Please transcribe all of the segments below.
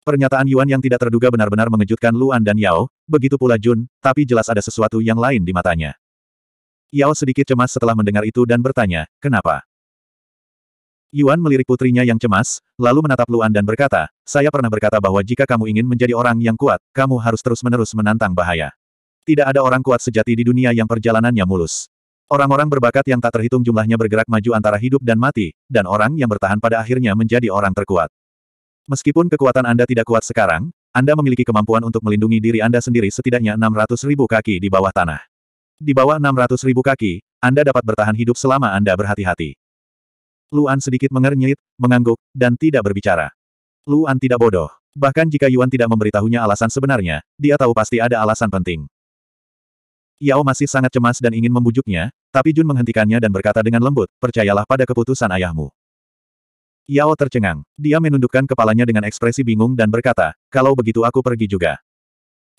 Pernyataan Yuan yang tidak terduga benar-benar mengejutkan Luan dan Yao, begitu pula Jun, tapi jelas ada sesuatu yang lain di matanya. Yao sedikit cemas setelah mendengar itu dan bertanya, kenapa? Yuan melirik putrinya yang cemas, lalu menatap Luan dan berkata, saya pernah berkata bahwa jika kamu ingin menjadi orang yang kuat, kamu harus terus-menerus menantang bahaya. Tidak ada orang kuat sejati di dunia yang perjalanannya mulus. Orang-orang berbakat yang tak terhitung jumlahnya bergerak maju antara hidup dan mati, dan orang yang bertahan pada akhirnya menjadi orang terkuat. Meskipun kekuatan Anda tidak kuat sekarang, Anda memiliki kemampuan untuk melindungi diri Anda sendiri setidaknya 600 ribu kaki di bawah tanah. Di bawah 600 ribu kaki, Anda dapat bertahan hidup selama Anda berhati-hati. Luan sedikit mengernyit, mengangguk, dan tidak berbicara. Luan tidak bodoh. Bahkan jika Yuan tidak memberitahunya alasan sebenarnya, dia tahu pasti ada alasan penting. Yao masih sangat cemas dan ingin membujuknya, tapi Jun menghentikannya dan berkata dengan lembut, percayalah pada keputusan ayahmu. Yao tercengang. Dia menundukkan kepalanya dengan ekspresi bingung dan berkata, kalau begitu aku pergi juga.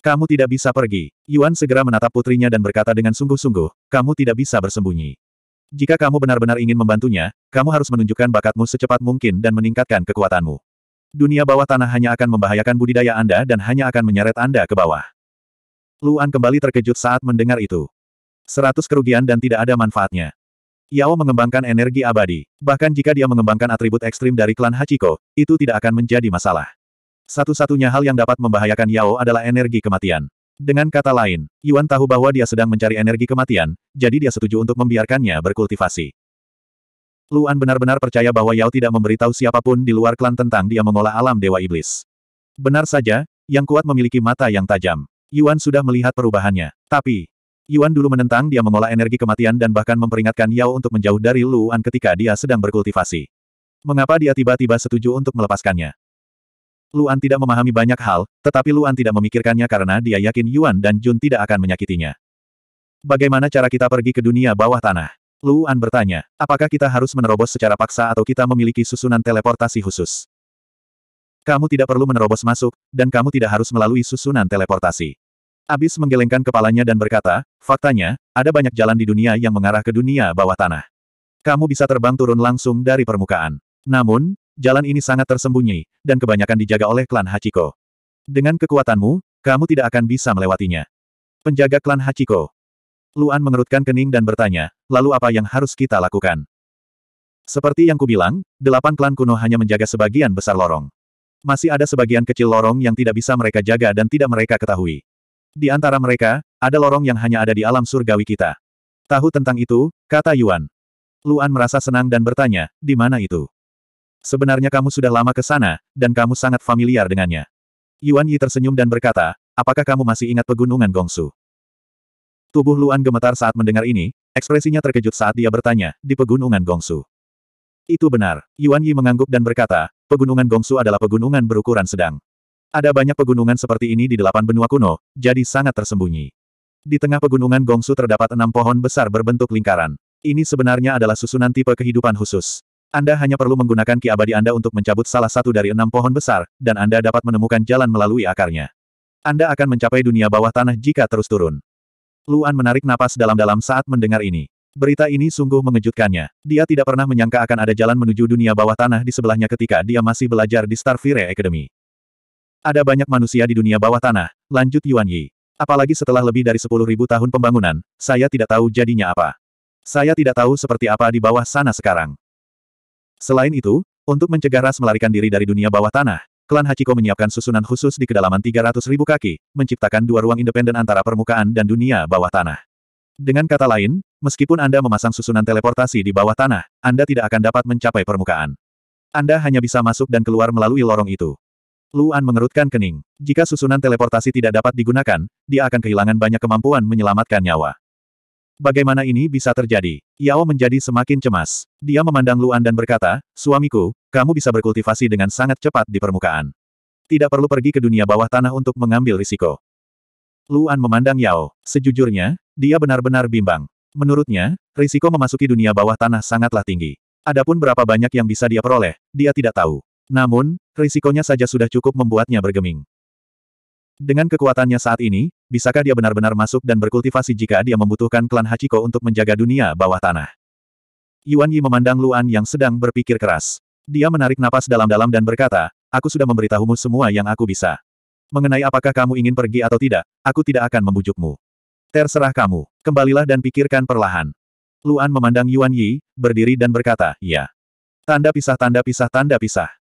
Kamu tidak bisa pergi. Yuan segera menatap putrinya dan berkata dengan sungguh-sungguh, kamu tidak bisa bersembunyi. Jika kamu benar-benar ingin membantunya, kamu harus menunjukkan bakatmu secepat mungkin dan meningkatkan kekuatanmu. Dunia bawah tanah hanya akan membahayakan budidaya Anda dan hanya akan menyeret Anda ke bawah. Luan kembali terkejut saat mendengar itu. Seratus kerugian dan tidak ada manfaatnya. Yao mengembangkan energi abadi. Bahkan jika dia mengembangkan atribut ekstrim dari klan Hachiko, itu tidak akan menjadi masalah. Satu-satunya hal yang dapat membahayakan Yao adalah energi kematian. Dengan kata lain, Yuan tahu bahwa dia sedang mencari energi kematian, jadi dia setuju untuk membiarkannya berkultivasi. Luan benar-benar percaya bahwa Yao tidak memberitahu siapapun di luar klan tentang dia mengolah alam Dewa Iblis. Benar saja, yang kuat memiliki mata yang tajam. Yuan sudah melihat perubahannya. Tapi, Yuan dulu menentang dia mengolah energi kematian dan bahkan memperingatkan Yao untuk menjauh dari Luan ketika dia sedang berkultivasi. Mengapa dia tiba-tiba setuju untuk melepaskannya? Luan tidak memahami banyak hal, tetapi Luan tidak memikirkannya karena dia yakin Yuan dan Jun tidak akan menyakitinya. Bagaimana cara kita pergi ke dunia bawah tanah? Luan bertanya, apakah kita harus menerobos secara paksa atau kita memiliki susunan teleportasi khusus? Kamu tidak perlu menerobos masuk, dan kamu tidak harus melalui susunan teleportasi. Abis menggelengkan kepalanya dan berkata, faktanya, ada banyak jalan di dunia yang mengarah ke dunia bawah tanah. Kamu bisa terbang turun langsung dari permukaan. Namun, jalan ini sangat tersembunyi, dan kebanyakan dijaga oleh klan Hachiko. Dengan kekuatanmu, kamu tidak akan bisa melewatinya. Penjaga klan Hachiko. Luan mengerutkan kening dan bertanya, lalu apa yang harus kita lakukan? Seperti yang kubilang, delapan klan kuno hanya menjaga sebagian besar lorong. Masih ada sebagian kecil lorong yang tidak bisa mereka jaga dan tidak mereka ketahui. Di antara mereka, ada lorong yang hanya ada di alam surgawi kita. Tahu tentang itu, kata Yuan. Luan merasa senang dan bertanya, di mana itu? Sebenarnya kamu sudah lama ke sana, dan kamu sangat familiar dengannya. Yuan Yi tersenyum dan berkata, apakah kamu masih ingat pegunungan Gongsu? Tubuh Luan gemetar saat mendengar ini, ekspresinya terkejut saat dia bertanya, di pegunungan Gongsu. Itu benar, Yuan Yi mengangguk dan berkata, pegunungan Gongsu adalah pegunungan berukuran sedang. Ada banyak pegunungan seperti ini di delapan benua kuno, jadi sangat tersembunyi. Di tengah pegunungan Gongsu terdapat enam pohon besar berbentuk lingkaran. Ini sebenarnya adalah susunan tipe kehidupan khusus. Anda hanya perlu menggunakan ki abadi Anda untuk mencabut salah satu dari enam pohon besar, dan Anda dapat menemukan jalan melalui akarnya. Anda akan mencapai dunia bawah tanah jika terus turun. Luan menarik napas dalam-dalam saat mendengar ini. Berita ini sungguh mengejutkannya. Dia tidak pernah menyangka akan ada jalan menuju dunia bawah tanah di sebelahnya ketika dia masih belajar di Starfire Academy. Ada banyak manusia di dunia bawah tanah, lanjut Yuan Yi. Apalagi setelah lebih dari 10.000 tahun pembangunan, saya tidak tahu jadinya apa. Saya tidak tahu seperti apa di bawah sana sekarang. Selain itu, untuk mencegah ras melarikan diri dari dunia bawah tanah, klan Hachiko menyiapkan susunan khusus di kedalaman 300.000 kaki, menciptakan dua ruang independen antara permukaan dan dunia bawah tanah. Dengan kata lain, meskipun Anda memasang susunan teleportasi di bawah tanah, Anda tidak akan dapat mencapai permukaan. Anda hanya bisa masuk dan keluar melalui lorong itu. Luan mengerutkan kening. Jika susunan teleportasi tidak dapat digunakan, dia akan kehilangan banyak kemampuan menyelamatkan nyawa. Bagaimana ini bisa terjadi? Yao menjadi semakin cemas. Dia memandang Luan dan berkata, Suamiku, kamu bisa berkultivasi dengan sangat cepat di permukaan. Tidak perlu pergi ke dunia bawah tanah untuk mengambil risiko. Luan memandang Yao. Sejujurnya, dia benar-benar bimbang. Menurutnya, risiko memasuki dunia bawah tanah sangatlah tinggi. Adapun berapa banyak yang bisa dia peroleh, dia tidak tahu. Namun, risikonya saja sudah cukup membuatnya bergeming. Dengan kekuatannya saat ini, bisakah dia benar-benar masuk dan berkultivasi jika dia membutuhkan klan Hachiko untuk menjaga dunia bawah tanah? Yuan Yi memandang Luan yang sedang berpikir keras. Dia menarik napas dalam-dalam dan berkata, aku sudah memberitahumu semua yang aku bisa. Mengenai apakah kamu ingin pergi atau tidak, aku tidak akan membujukmu. Terserah kamu, kembalilah dan pikirkan perlahan. Luan memandang Yuan Yi, berdiri dan berkata, ya. Tanda pisah tanda pisah tanda pisah.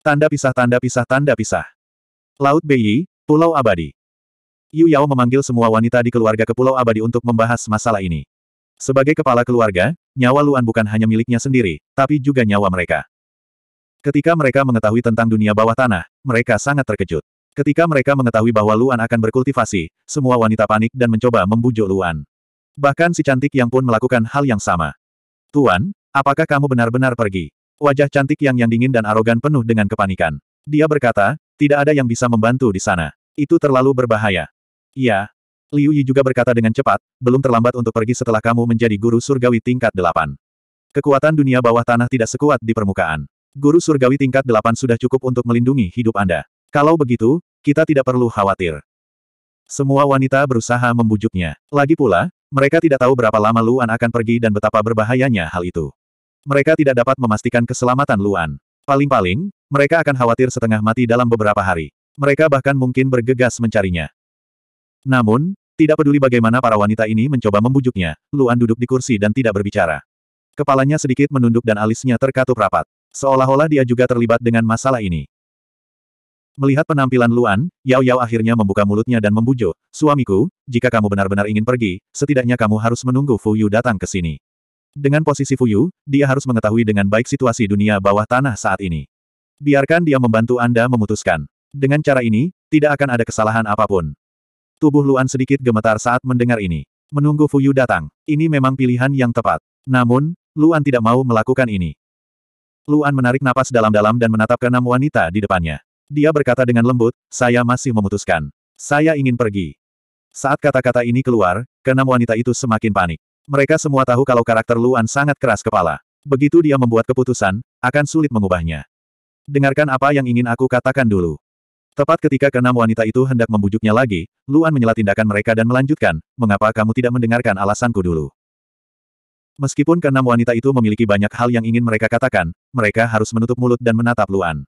Tanda pisah tanda pisah tanda pisah. Laut Beiyi, Pulau Abadi. Yu Yao memanggil semua wanita di keluarga ke Pulau Abadi untuk membahas masalah ini. Sebagai kepala keluarga, nyawa Luan bukan hanya miliknya sendiri, tapi juga nyawa mereka. Ketika mereka mengetahui tentang dunia bawah tanah, mereka sangat terkejut. Ketika mereka mengetahui bahwa Luan akan berkultivasi, semua wanita panik dan mencoba membujuk Luan. Bahkan si cantik yang pun melakukan hal yang sama. Tuan, apakah kamu benar-benar pergi? Wajah cantik yang yang dingin dan arogan penuh dengan kepanikan. Dia berkata, tidak ada yang bisa membantu di sana. Itu terlalu berbahaya. Ya. Liu Yi juga berkata dengan cepat, belum terlambat untuk pergi setelah kamu menjadi guru surgawi tingkat delapan. Kekuatan dunia bawah tanah tidak sekuat di permukaan. Guru surgawi tingkat delapan sudah cukup untuk melindungi hidup Anda. Kalau begitu, kita tidak perlu khawatir. Semua wanita berusaha membujuknya. Lagi pula, mereka tidak tahu berapa lama Luan akan pergi dan betapa berbahayanya hal itu. Mereka tidak dapat memastikan keselamatan Luan. Paling-paling, mereka akan khawatir setengah mati dalam beberapa hari. Mereka bahkan mungkin bergegas mencarinya. Namun, tidak peduli bagaimana para wanita ini mencoba membujuknya, Luan duduk di kursi dan tidak berbicara. Kepalanya sedikit menunduk dan alisnya terkatup rapat. Seolah-olah dia juga terlibat dengan masalah ini. Melihat penampilan Luan, Yao Yao akhirnya membuka mulutnya dan membujuk, suamiku, jika kamu benar-benar ingin pergi, setidaknya kamu harus menunggu Fu Yu datang ke sini. Dengan posisi Fu Yu, dia harus mengetahui dengan baik situasi dunia bawah tanah saat ini. Biarkan dia membantu Anda memutuskan. Dengan cara ini, tidak akan ada kesalahan apapun. Tubuh Luan sedikit gemetar saat mendengar ini. Menunggu Fu Yu datang, ini memang pilihan yang tepat. Namun, Luan tidak mau melakukan ini. Luan menarik napas dalam-dalam dan menatap enam wanita di depannya. Dia berkata dengan lembut, saya masih memutuskan. Saya ingin pergi. Saat kata-kata ini keluar, keenam wanita itu semakin panik. Mereka semua tahu kalau karakter Luan sangat keras kepala. Begitu dia membuat keputusan, akan sulit mengubahnya. Dengarkan apa yang ingin aku katakan dulu. Tepat ketika keenam wanita itu hendak membujuknya lagi, Luan menyela tindakan mereka dan melanjutkan, mengapa kamu tidak mendengarkan alasanku dulu? Meskipun keenam wanita itu memiliki banyak hal yang ingin mereka katakan, mereka harus menutup mulut dan menatap Luan.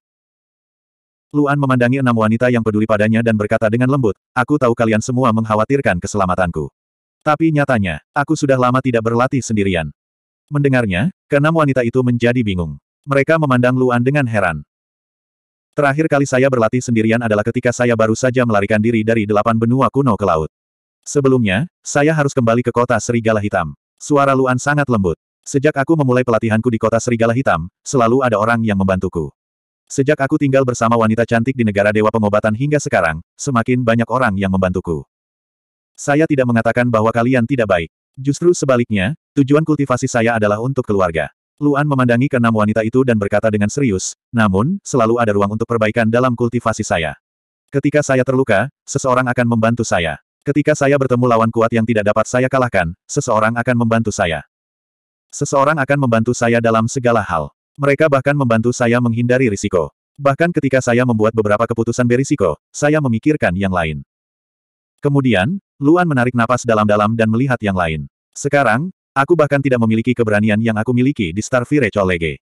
Luan memandangi enam wanita yang peduli padanya dan berkata dengan lembut, aku tahu kalian semua mengkhawatirkan keselamatanku. Tapi nyatanya, aku sudah lama tidak berlatih sendirian. Mendengarnya, keenam wanita itu menjadi bingung. Mereka memandang Luan dengan heran. Terakhir kali saya berlatih sendirian adalah ketika saya baru saja melarikan diri dari delapan benua kuno ke laut. Sebelumnya, saya harus kembali ke kota Serigala Hitam. Suara Luan sangat lembut. Sejak aku memulai pelatihanku di kota Serigala Hitam, selalu ada orang yang membantuku. Sejak aku tinggal bersama wanita cantik di negara Dewa Pengobatan hingga sekarang, semakin banyak orang yang membantuku. Saya tidak mengatakan bahwa kalian tidak baik. Justru sebaliknya, tujuan kultivasi saya adalah untuk keluarga. Luan memandangi keenam wanita itu dan berkata dengan serius, namun, selalu ada ruang untuk perbaikan dalam kultivasi saya. Ketika saya terluka, seseorang akan membantu saya. Ketika saya bertemu lawan kuat yang tidak dapat saya kalahkan, seseorang akan membantu saya. Seseorang akan membantu saya dalam segala hal. Mereka bahkan membantu saya menghindari risiko. Bahkan ketika saya membuat beberapa keputusan berisiko, saya memikirkan yang lain. Kemudian, Luan menarik napas dalam-dalam dan melihat yang lain. Sekarang, aku bahkan tidak memiliki keberanian yang aku miliki di Starfire Colege.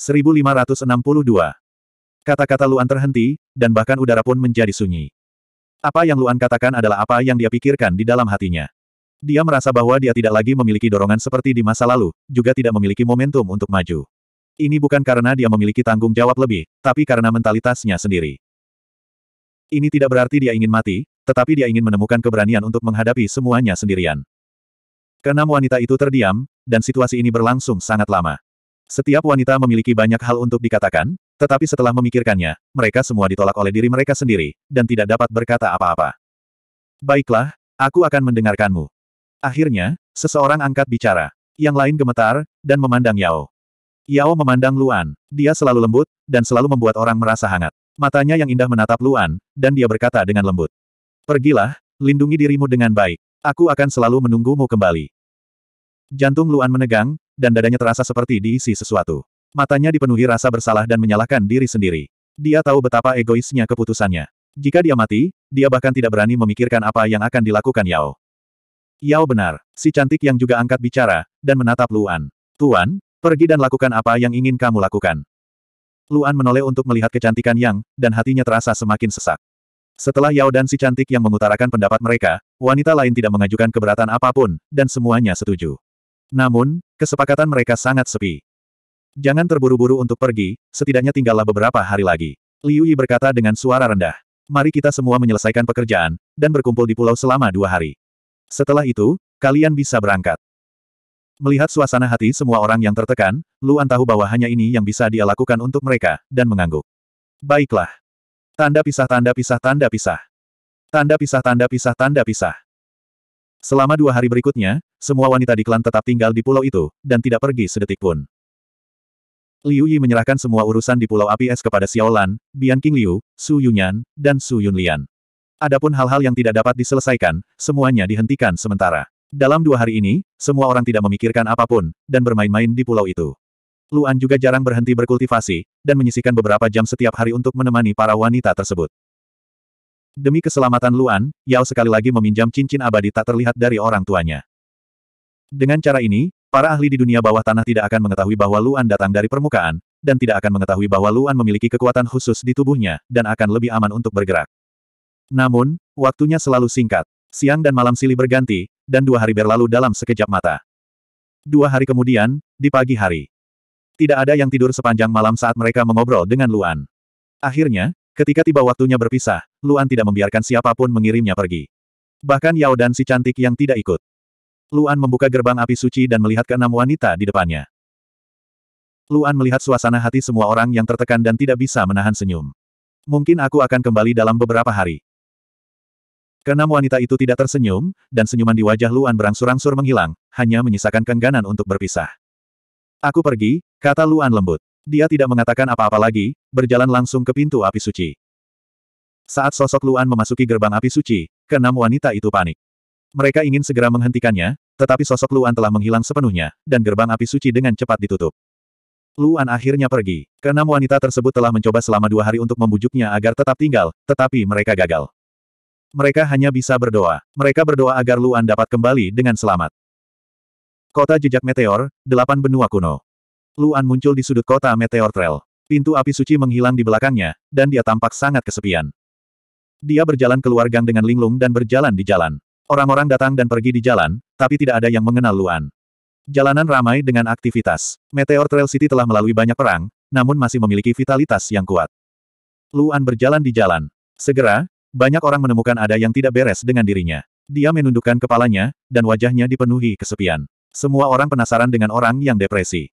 1562. Kata-kata Luan terhenti, dan bahkan udara pun menjadi sunyi. Apa yang Luan katakan adalah apa yang dia pikirkan di dalam hatinya. Dia merasa bahwa dia tidak lagi memiliki dorongan seperti di masa lalu, juga tidak memiliki momentum untuk maju. Ini bukan karena dia memiliki tanggung jawab lebih, tapi karena mentalitasnya sendiri. Ini tidak berarti dia ingin mati, tetapi dia ingin menemukan keberanian untuk menghadapi semuanya sendirian. Karena wanita itu terdiam, dan situasi ini berlangsung sangat lama. Setiap wanita memiliki banyak hal untuk dikatakan, tetapi setelah memikirkannya, mereka semua ditolak oleh diri mereka sendiri, dan tidak dapat berkata apa-apa. Baiklah, aku akan mendengarkanmu. Akhirnya, seseorang angkat bicara. Yang lain gemetar, dan memandang Yao. Yao memandang Luan. Dia selalu lembut, dan selalu membuat orang merasa hangat. Matanya yang indah menatap Luan, dan dia berkata dengan lembut. Pergilah, lindungi dirimu dengan baik. Aku akan selalu menunggumu kembali. Jantung Luan menegang, dan dadanya terasa seperti diisi sesuatu. Matanya dipenuhi rasa bersalah dan menyalahkan diri sendiri. Dia tahu betapa egoisnya keputusannya. Jika dia mati, dia bahkan tidak berani memikirkan apa yang akan dilakukan Yao. Yao benar, si cantik yang juga angkat bicara, dan menatap Luan. Tuan, Pergi dan lakukan apa yang ingin kamu lakukan. Luan menoleh untuk melihat kecantikan Yang, dan hatinya terasa semakin sesak. Setelah Yao dan si cantik yang mengutarakan pendapat mereka, wanita lain tidak mengajukan keberatan apapun, dan semuanya setuju. Namun, kesepakatan mereka sangat sepi. Jangan terburu-buru untuk pergi, setidaknya tinggallah beberapa hari lagi. Liu Yi berkata dengan suara rendah. Mari kita semua menyelesaikan pekerjaan, dan berkumpul di pulau selama dua hari. Setelah itu, kalian bisa berangkat. Melihat suasana hati semua orang yang tertekan, Luan tahu bahwa hanya ini yang bisa dia lakukan untuk mereka, dan mengangguk. Baiklah. Tanda pisah tanda pisah tanda pisah. Tanda pisah tanda pisah tanda pisah. Selama dua hari berikutnya, semua wanita di klan tetap tinggal di pulau itu, dan tidak pergi sedetik pun. Liu Yi menyerahkan semua urusan di Pulau Api Es kepada Xiao Lan, Bian King Liu, Su Yunyan, dan Su Yunlian. Adapun hal-hal yang tidak dapat diselesaikan, semuanya dihentikan sementara. Dalam dua hari ini, semua orang tidak memikirkan apapun, dan bermain-main di pulau itu. Luan juga jarang berhenti berkultivasi, dan menyisikan beberapa jam setiap hari untuk menemani para wanita tersebut. Demi keselamatan Luan, Yao sekali lagi meminjam cincin abadi tak terlihat dari orang tuanya. Dengan cara ini, para ahli di dunia bawah tanah tidak akan mengetahui bahwa Luan datang dari permukaan, dan tidak akan mengetahui bahwa Luan memiliki kekuatan khusus di tubuhnya, dan akan lebih aman untuk bergerak. Namun, waktunya selalu singkat. Siang dan malam silih berganti, dan dua hari berlalu dalam sekejap mata. Dua hari kemudian, di pagi hari. Tidak ada yang tidur sepanjang malam saat mereka mengobrol dengan Luan. Akhirnya, ketika tiba waktunya berpisah, Luan tidak membiarkan siapapun mengirimnya pergi. Bahkan Yao dan si cantik yang tidak ikut. Luan membuka gerbang api suci dan melihat keenam wanita di depannya. Luan melihat suasana hati semua orang yang tertekan dan tidak bisa menahan senyum. Mungkin aku akan kembali dalam beberapa hari. Keenam wanita itu tidak tersenyum, dan senyuman di wajah Luan berangsur-angsur menghilang, hanya menyisakan kengganan untuk berpisah. Aku pergi, kata Luan lembut. Dia tidak mengatakan apa-apa lagi, berjalan langsung ke pintu api suci. Saat sosok Luan memasuki gerbang api suci, keenam wanita itu panik. Mereka ingin segera menghentikannya, tetapi sosok Luan telah menghilang sepenuhnya, dan gerbang api suci dengan cepat ditutup. Luan akhirnya pergi. Keenam wanita tersebut telah mencoba selama dua hari untuk membujuknya agar tetap tinggal, tetapi mereka gagal. Mereka hanya bisa berdoa. Mereka berdoa agar Luan dapat kembali dengan selamat. Kota Jejak Meteor, Delapan Benua Kuno. Luan muncul di sudut kota Meteor Trail. Pintu api suci menghilang di belakangnya, dan dia tampak sangat kesepian. Dia berjalan keluar gang dengan linglung dan berjalan di jalan. Orang-orang datang dan pergi di jalan, tapi tidak ada yang mengenal Luan. Jalanan ramai dengan aktivitas. Meteor Trail City telah melalui banyak perang, namun masih memiliki vitalitas yang kuat. Luan berjalan di jalan. Segera, banyak orang menemukan ada yang tidak beres dengan dirinya. Dia menundukkan kepalanya, dan wajahnya dipenuhi kesepian. Semua orang penasaran dengan orang yang depresi.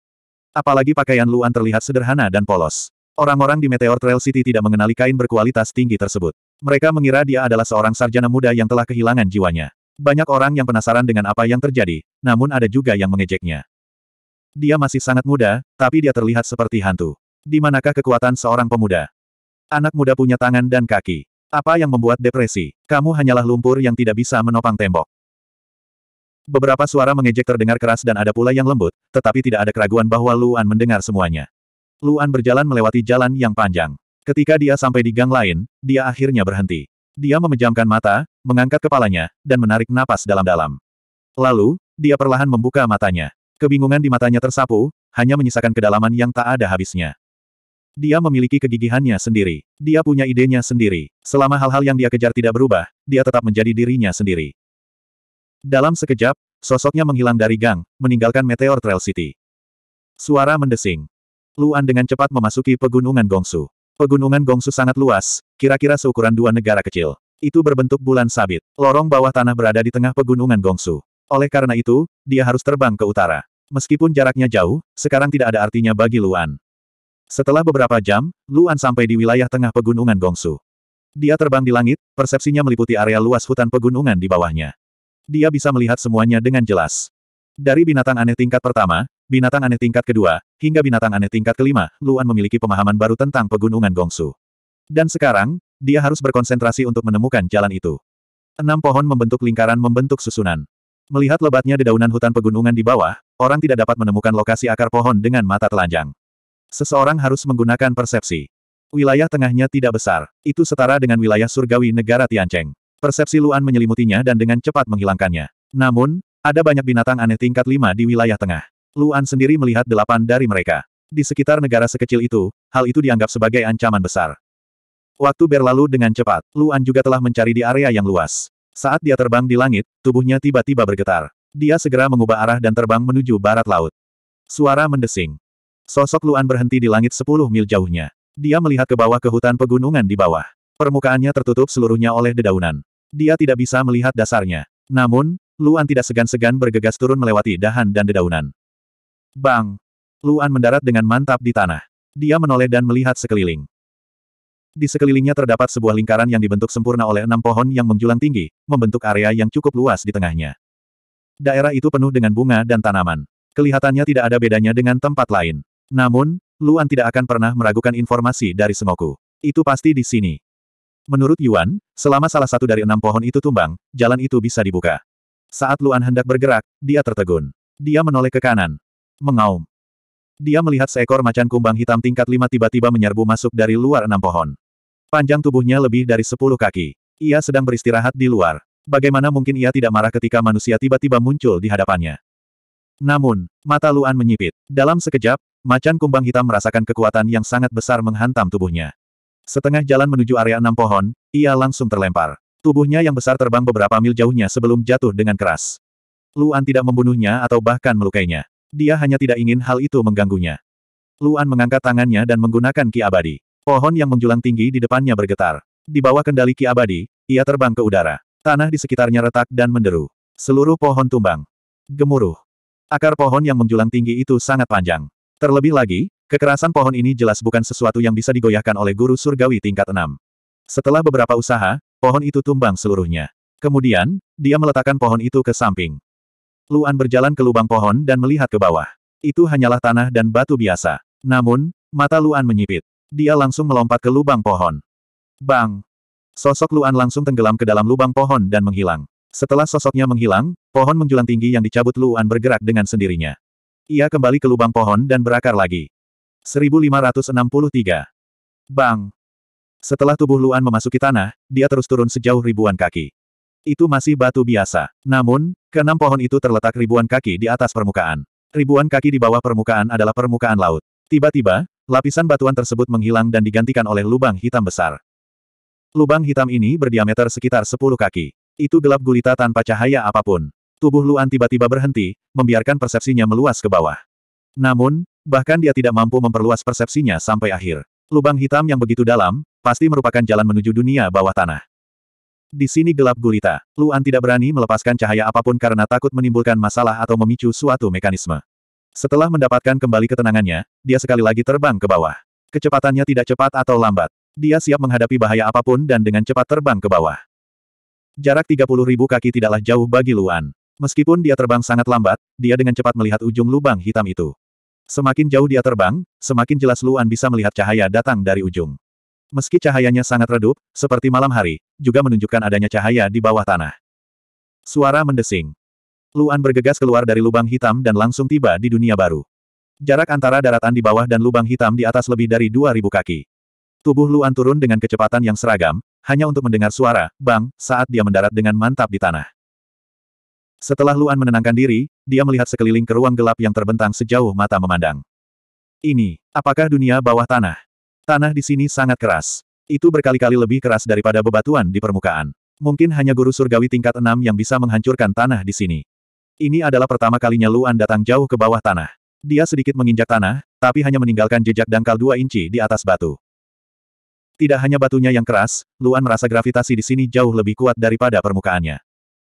Apalagi pakaian Luan terlihat sederhana dan polos. Orang-orang di Meteor Trail City tidak mengenali kain berkualitas tinggi tersebut. Mereka mengira dia adalah seorang sarjana muda yang telah kehilangan jiwanya. Banyak orang yang penasaran dengan apa yang terjadi, namun ada juga yang mengejeknya. Dia masih sangat muda, tapi dia terlihat seperti hantu. Di manakah kekuatan seorang pemuda? Anak muda punya tangan dan kaki. Apa yang membuat depresi? Kamu hanyalah lumpur yang tidak bisa menopang tembok. Beberapa suara mengejek terdengar keras dan ada pula yang lembut, tetapi tidak ada keraguan bahwa Luan mendengar semuanya. Luan berjalan melewati jalan yang panjang. Ketika dia sampai di gang lain, dia akhirnya berhenti. Dia memejamkan mata, mengangkat kepalanya, dan menarik napas dalam-dalam. Lalu, dia perlahan membuka matanya. Kebingungan di matanya tersapu, hanya menyisakan kedalaman yang tak ada habisnya. Dia memiliki kegigihannya sendiri. Dia punya idenya sendiri. Selama hal-hal yang dia kejar tidak berubah, dia tetap menjadi dirinya sendiri. Dalam sekejap, sosoknya menghilang dari gang, meninggalkan Meteor Trail City. Suara mendesing. Luan dengan cepat memasuki pegunungan Gongsu. Pegunungan Gongsu sangat luas, kira-kira seukuran dua negara kecil. Itu berbentuk bulan sabit. Lorong bawah tanah berada di tengah pegunungan Gongsu. Oleh karena itu, dia harus terbang ke utara. Meskipun jaraknya jauh, sekarang tidak ada artinya bagi Luan. Setelah beberapa jam, Luan sampai di wilayah tengah pegunungan Gongsu. Dia terbang di langit, persepsinya meliputi area luas hutan pegunungan di bawahnya. Dia bisa melihat semuanya dengan jelas. Dari binatang aneh tingkat pertama, binatang aneh tingkat kedua, hingga binatang aneh tingkat kelima, Luan memiliki pemahaman baru tentang pegunungan Gongsu. Dan sekarang, dia harus berkonsentrasi untuk menemukan jalan itu. Enam pohon membentuk lingkaran membentuk susunan. Melihat lebatnya dedaunan hutan pegunungan di bawah, orang tidak dapat menemukan lokasi akar pohon dengan mata telanjang. Seseorang harus menggunakan persepsi. Wilayah tengahnya tidak besar. Itu setara dengan wilayah surgawi negara Tiancheng. Persepsi Luan menyelimutinya dan dengan cepat menghilangkannya. Namun, ada banyak binatang aneh tingkat lima di wilayah tengah. Luan sendiri melihat delapan dari mereka. Di sekitar negara sekecil itu, hal itu dianggap sebagai ancaman besar. Waktu berlalu dengan cepat, Luan juga telah mencari di area yang luas. Saat dia terbang di langit, tubuhnya tiba-tiba bergetar. Dia segera mengubah arah dan terbang menuju barat laut. Suara mendesing. Sosok Luan berhenti di langit sepuluh mil jauhnya. Dia melihat ke bawah ke hutan pegunungan di bawah. Permukaannya tertutup seluruhnya oleh dedaunan. Dia tidak bisa melihat dasarnya. Namun, Luan tidak segan-segan bergegas turun melewati dahan dan dedaunan. Bang! Luan mendarat dengan mantap di tanah. Dia menoleh dan melihat sekeliling. Di sekelilingnya terdapat sebuah lingkaran yang dibentuk sempurna oleh enam pohon yang menjulang tinggi, membentuk area yang cukup luas di tengahnya. Daerah itu penuh dengan bunga dan tanaman. Kelihatannya tidak ada bedanya dengan tempat lain. Namun, Luan tidak akan pernah meragukan informasi dari Semoku. Itu pasti di sini. Menurut Yuan, selama salah satu dari enam pohon itu tumbang, jalan itu bisa dibuka. Saat Luan hendak bergerak, dia tertegun. Dia menoleh ke kanan. Mengaum. Dia melihat seekor macan kumbang hitam tingkat lima tiba-tiba menyerbu masuk dari luar enam pohon. Panjang tubuhnya lebih dari sepuluh kaki. Ia sedang beristirahat di luar. Bagaimana mungkin ia tidak marah ketika manusia tiba-tiba muncul di hadapannya? Namun, mata Luan menyipit. Dalam sekejap, Macan kumbang hitam merasakan kekuatan yang sangat besar menghantam tubuhnya. Setengah jalan menuju area enam pohon, ia langsung terlempar. Tubuhnya yang besar terbang beberapa mil jauhnya sebelum jatuh dengan keras. Luan tidak membunuhnya atau bahkan melukainya. Dia hanya tidak ingin hal itu mengganggunya. Luan mengangkat tangannya dan menggunakan ki abadi. Pohon yang menjulang tinggi di depannya bergetar. Di bawah kendali ki abadi, ia terbang ke udara. Tanah di sekitarnya retak dan menderu. Seluruh pohon tumbang. Gemuruh. Akar pohon yang menjulang tinggi itu sangat panjang. Terlebih lagi, kekerasan pohon ini jelas bukan sesuatu yang bisa digoyahkan oleh guru surgawi tingkat 6. Setelah beberapa usaha, pohon itu tumbang seluruhnya. Kemudian, dia meletakkan pohon itu ke samping. Luan berjalan ke lubang pohon dan melihat ke bawah. Itu hanyalah tanah dan batu biasa. Namun, mata Luan menyipit. Dia langsung melompat ke lubang pohon. Bang! Sosok Luan langsung tenggelam ke dalam lubang pohon dan menghilang. Setelah sosoknya menghilang, pohon menjulang tinggi yang dicabut Luan bergerak dengan sendirinya. Ia kembali ke lubang pohon dan berakar lagi. 1563. Bang! Setelah tubuh Luan memasuki tanah, dia terus turun sejauh ribuan kaki. Itu masih batu biasa. Namun, keenam pohon itu terletak ribuan kaki di atas permukaan. Ribuan kaki di bawah permukaan adalah permukaan laut. Tiba-tiba, lapisan batuan tersebut menghilang dan digantikan oleh lubang hitam besar. Lubang hitam ini berdiameter sekitar 10 kaki. Itu gelap gulita tanpa cahaya apapun. Tubuh Luan tiba-tiba berhenti, membiarkan persepsinya meluas ke bawah. Namun, bahkan dia tidak mampu memperluas persepsinya sampai akhir. Lubang hitam yang begitu dalam, pasti merupakan jalan menuju dunia bawah tanah. Di sini gelap gulita. Luan tidak berani melepaskan cahaya apapun karena takut menimbulkan masalah atau memicu suatu mekanisme. Setelah mendapatkan kembali ketenangannya, dia sekali lagi terbang ke bawah. Kecepatannya tidak cepat atau lambat. Dia siap menghadapi bahaya apapun dan dengan cepat terbang ke bawah. Jarak 30.000 kaki tidaklah jauh bagi Luan. Meskipun dia terbang sangat lambat, dia dengan cepat melihat ujung lubang hitam itu. Semakin jauh dia terbang, semakin jelas Luan bisa melihat cahaya datang dari ujung. Meski cahayanya sangat redup, seperti malam hari, juga menunjukkan adanya cahaya di bawah tanah. Suara mendesing. Luan bergegas keluar dari lubang hitam dan langsung tiba di dunia baru. Jarak antara daratan di bawah dan lubang hitam di atas lebih dari 2.000 kaki. Tubuh Luan turun dengan kecepatan yang seragam, hanya untuk mendengar suara, bang, saat dia mendarat dengan mantap di tanah. Setelah Luan menenangkan diri, dia melihat sekeliling ke ruang gelap yang terbentang sejauh mata memandang. Ini, apakah dunia bawah tanah? Tanah di sini sangat keras. Itu berkali-kali lebih keras daripada bebatuan di permukaan. Mungkin hanya guru surgawi tingkat enam yang bisa menghancurkan tanah di sini. Ini adalah pertama kalinya Luan datang jauh ke bawah tanah. Dia sedikit menginjak tanah, tapi hanya meninggalkan jejak dangkal dua inci di atas batu. Tidak hanya batunya yang keras, Luan merasa gravitasi di sini jauh lebih kuat daripada permukaannya.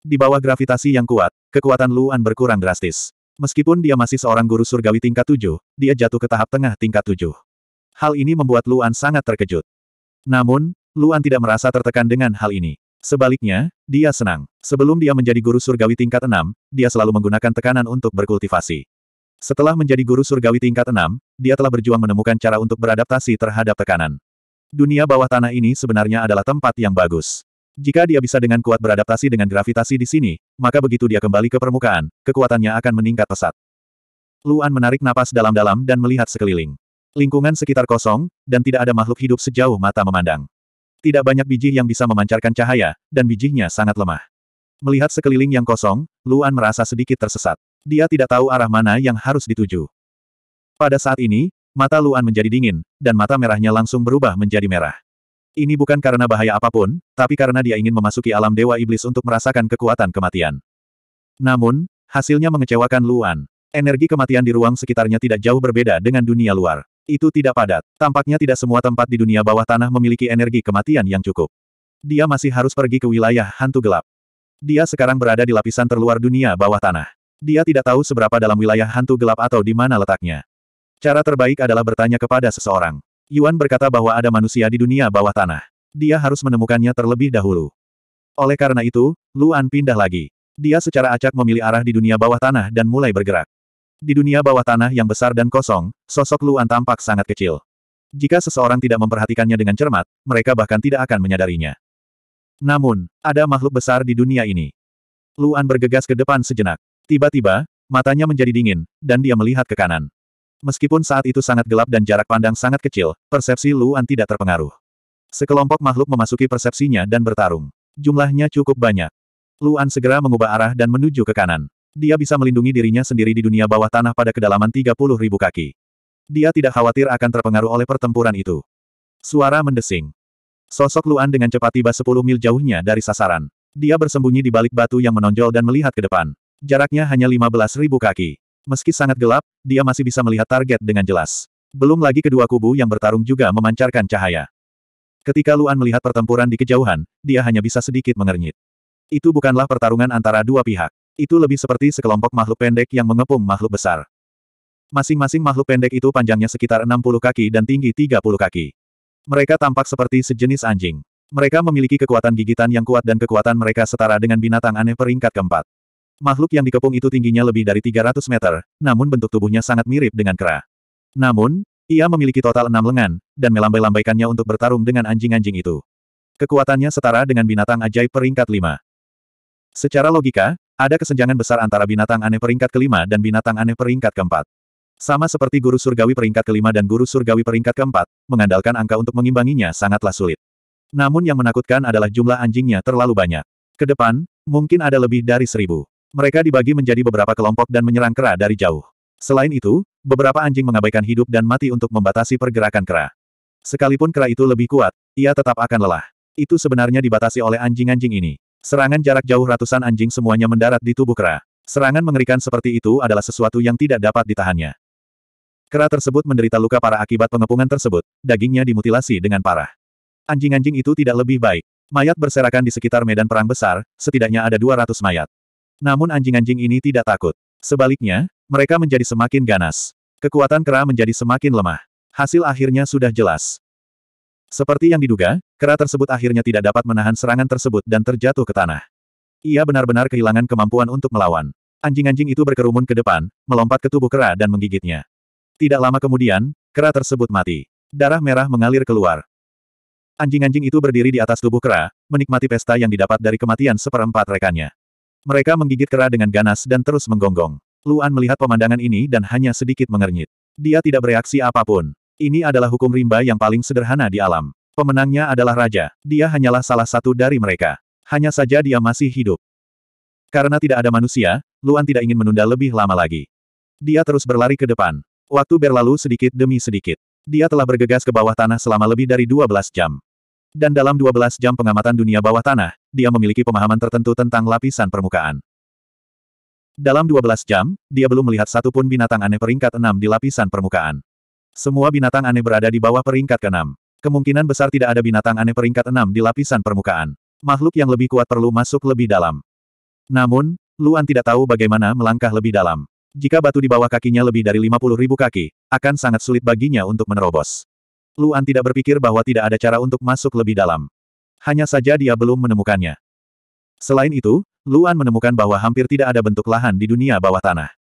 Di bawah gravitasi yang kuat, kekuatan Luan berkurang drastis. Meskipun dia masih seorang guru surgawi tingkat tujuh, dia jatuh ke tahap tengah tingkat tujuh. Hal ini membuat Luan sangat terkejut. Namun, Luan tidak merasa tertekan dengan hal ini. Sebaliknya, dia senang. Sebelum dia menjadi guru surgawi tingkat enam, dia selalu menggunakan tekanan untuk berkultivasi. Setelah menjadi guru surgawi tingkat enam, dia telah berjuang menemukan cara untuk beradaptasi terhadap tekanan. Dunia bawah tanah ini sebenarnya adalah tempat yang bagus. Jika dia bisa dengan kuat beradaptasi dengan gravitasi di sini, maka begitu dia kembali ke permukaan, kekuatannya akan meningkat pesat. Luan menarik napas dalam-dalam dan melihat sekeliling. Lingkungan sekitar kosong, dan tidak ada makhluk hidup sejauh mata memandang. Tidak banyak biji yang bisa memancarkan cahaya, dan bijinya sangat lemah. Melihat sekeliling yang kosong, Luan merasa sedikit tersesat. Dia tidak tahu arah mana yang harus dituju. Pada saat ini, mata Luan menjadi dingin, dan mata merahnya langsung berubah menjadi merah. Ini bukan karena bahaya apapun, tapi karena dia ingin memasuki alam Dewa Iblis untuk merasakan kekuatan kematian. Namun, hasilnya mengecewakan Luan. Energi kematian di ruang sekitarnya tidak jauh berbeda dengan dunia luar. Itu tidak padat. Tampaknya tidak semua tempat di dunia bawah tanah memiliki energi kematian yang cukup. Dia masih harus pergi ke wilayah hantu gelap. Dia sekarang berada di lapisan terluar dunia bawah tanah. Dia tidak tahu seberapa dalam wilayah hantu gelap atau di mana letaknya. Cara terbaik adalah bertanya kepada seseorang. Yuan berkata bahwa ada manusia di dunia bawah tanah. Dia harus menemukannya terlebih dahulu. Oleh karena itu, Luan pindah lagi. Dia secara acak memilih arah di dunia bawah tanah dan mulai bergerak. Di dunia bawah tanah yang besar dan kosong, sosok Luan tampak sangat kecil. Jika seseorang tidak memperhatikannya dengan cermat, mereka bahkan tidak akan menyadarinya. Namun, ada makhluk besar di dunia ini. Luan bergegas ke depan sejenak. Tiba-tiba, matanya menjadi dingin, dan dia melihat ke kanan. Meskipun saat itu sangat gelap dan jarak pandang sangat kecil, persepsi Luan tidak terpengaruh. Sekelompok makhluk memasuki persepsinya dan bertarung. Jumlahnya cukup banyak. Luan segera mengubah arah dan menuju ke kanan. Dia bisa melindungi dirinya sendiri di dunia bawah tanah pada kedalaman 30 ribu kaki. Dia tidak khawatir akan terpengaruh oleh pertempuran itu. Suara mendesing. Sosok Luan dengan cepat tiba 10 mil jauhnya dari sasaran. Dia bersembunyi di balik batu yang menonjol dan melihat ke depan. Jaraknya hanya 15 ribu kaki. Meski sangat gelap, dia masih bisa melihat target dengan jelas. Belum lagi kedua kubu yang bertarung juga memancarkan cahaya. Ketika Luan melihat pertempuran di kejauhan, dia hanya bisa sedikit mengernyit. Itu bukanlah pertarungan antara dua pihak. Itu lebih seperti sekelompok makhluk pendek yang mengepung makhluk besar. Masing-masing makhluk pendek itu panjangnya sekitar 60 kaki dan tinggi 30 kaki. Mereka tampak seperti sejenis anjing. Mereka memiliki kekuatan gigitan yang kuat dan kekuatan mereka setara dengan binatang aneh peringkat keempat. Makhluk yang dikepung itu tingginya lebih dari 300 meter, namun bentuk tubuhnya sangat mirip dengan kera. Namun, ia memiliki total enam lengan, dan melambai-lambaikannya untuk bertarung dengan anjing-anjing itu. Kekuatannya setara dengan binatang ajaib peringkat lima. Secara logika, ada kesenjangan besar antara binatang aneh peringkat kelima dan binatang aneh peringkat keempat. Sama seperti guru surgawi peringkat kelima dan guru surgawi peringkat keempat, mengandalkan angka untuk mengimbanginya sangatlah sulit. Namun yang menakutkan adalah jumlah anjingnya terlalu banyak. Kedepan, mungkin ada lebih dari seribu. Mereka dibagi menjadi beberapa kelompok dan menyerang kera dari jauh. Selain itu, beberapa anjing mengabaikan hidup dan mati untuk membatasi pergerakan kera. Sekalipun kera itu lebih kuat, ia tetap akan lelah. Itu sebenarnya dibatasi oleh anjing-anjing ini. Serangan jarak jauh ratusan anjing semuanya mendarat di tubuh kera. Serangan mengerikan seperti itu adalah sesuatu yang tidak dapat ditahannya. Kera tersebut menderita luka parah akibat pengepungan tersebut, dagingnya dimutilasi dengan parah. Anjing-anjing itu tidak lebih baik. Mayat berserakan di sekitar medan perang besar, setidaknya ada 200 mayat. Namun anjing-anjing ini tidak takut. Sebaliknya, mereka menjadi semakin ganas. Kekuatan kera menjadi semakin lemah. Hasil akhirnya sudah jelas. Seperti yang diduga, kera tersebut akhirnya tidak dapat menahan serangan tersebut dan terjatuh ke tanah. Ia benar-benar kehilangan kemampuan untuk melawan. Anjing-anjing itu berkerumun ke depan, melompat ke tubuh kera dan menggigitnya. Tidak lama kemudian, kera tersebut mati. Darah merah mengalir keluar. Anjing-anjing itu berdiri di atas tubuh kera, menikmati pesta yang didapat dari kematian seperempat rekannya. Mereka menggigit kera dengan ganas dan terus menggonggong. Luan melihat pemandangan ini dan hanya sedikit mengernyit. Dia tidak bereaksi apapun. Ini adalah hukum rimba yang paling sederhana di alam. Pemenangnya adalah raja. Dia hanyalah salah satu dari mereka. Hanya saja dia masih hidup. Karena tidak ada manusia, Luan tidak ingin menunda lebih lama lagi. Dia terus berlari ke depan. Waktu berlalu sedikit demi sedikit. Dia telah bergegas ke bawah tanah selama lebih dari 12 jam. Dan dalam 12 jam pengamatan dunia bawah tanah, dia memiliki pemahaman tertentu tentang lapisan permukaan. Dalam 12 jam, dia belum melihat satupun binatang aneh peringkat 6 di lapisan permukaan. Semua binatang aneh berada di bawah peringkat ke-6. Kemungkinan besar tidak ada binatang aneh peringkat 6 di lapisan permukaan. Makhluk yang lebih kuat perlu masuk lebih dalam. Namun, Luan tidak tahu bagaimana melangkah lebih dalam. Jika batu di bawah kakinya lebih dari 50.000 kaki, akan sangat sulit baginya untuk menerobos. Luan tidak berpikir bahwa tidak ada cara untuk masuk lebih dalam. Hanya saja dia belum menemukannya. Selain itu, Luan menemukan bahwa hampir tidak ada bentuk lahan di dunia bawah tanah.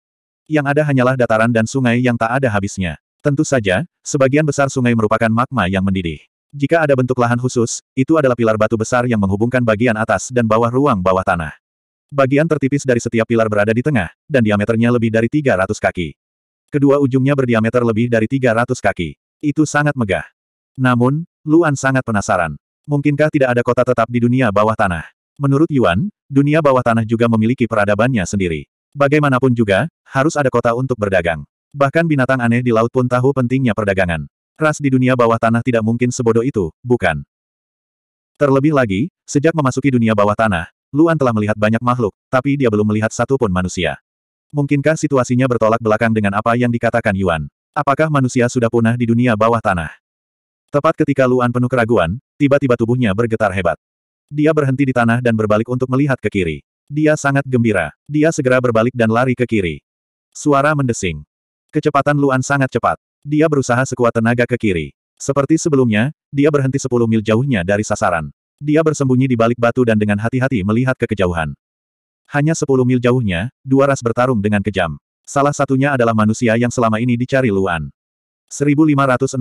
Yang ada hanyalah dataran dan sungai yang tak ada habisnya. Tentu saja, sebagian besar sungai merupakan magma yang mendidih. Jika ada bentuk lahan khusus, itu adalah pilar batu besar yang menghubungkan bagian atas dan bawah ruang bawah tanah. Bagian tertipis dari setiap pilar berada di tengah, dan diameternya lebih dari 300 kaki. Kedua ujungnya berdiameter lebih dari 300 kaki. Itu sangat megah. Namun, Luan sangat penasaran. Mungkinkah tidak ada kota tetap di dunia bawah tanah? Menurut Yuan, dunia bawah tanah juga memiliki peradabannya sendiri. Bagaimanapun juga, harus ada kota untuk berdagang. Bahkan binatang aneh di laut pun tahu pentingnya perdagangan. Ras di dunia bawah tanah tidak mungkin sebodoh itu, bukan? Terlebih lagi, sejak memasuki dunia bawah tanah, Luan telah melihat banyak makhluk, tapi dia belum melihat satupun manusia. Mungkinkah situasinya bertolak belakang dengan apa yang dikatakan Yuan? Apakah manusia sudah punah di dunia bawah tanah? Tepat ketika Luan penuh keraguan, tiba-tiba tubuhnya bergetar hebat. Dia berhenti di tanah dan berbalik untuk melihat ke kiri. Dia sangat gembira. Dia segera berbalik dan lari ke kiri. Suara mendesing. Kecepatan Luan sangat cepat. Dia berusaha sekuat tenaga ke kiri. Seperti sebelumnya, dia berhenti 10 mil jauhnya dari sasaran. Dia bersembunyi di balik batu dan dengan hati-hati melihat ke kejauhan. Hanya 10 mil jauhnya, dua ras bertarung dengan kejam. Salah satunya adalah manusia yang selama ini dicari Luan. 1564.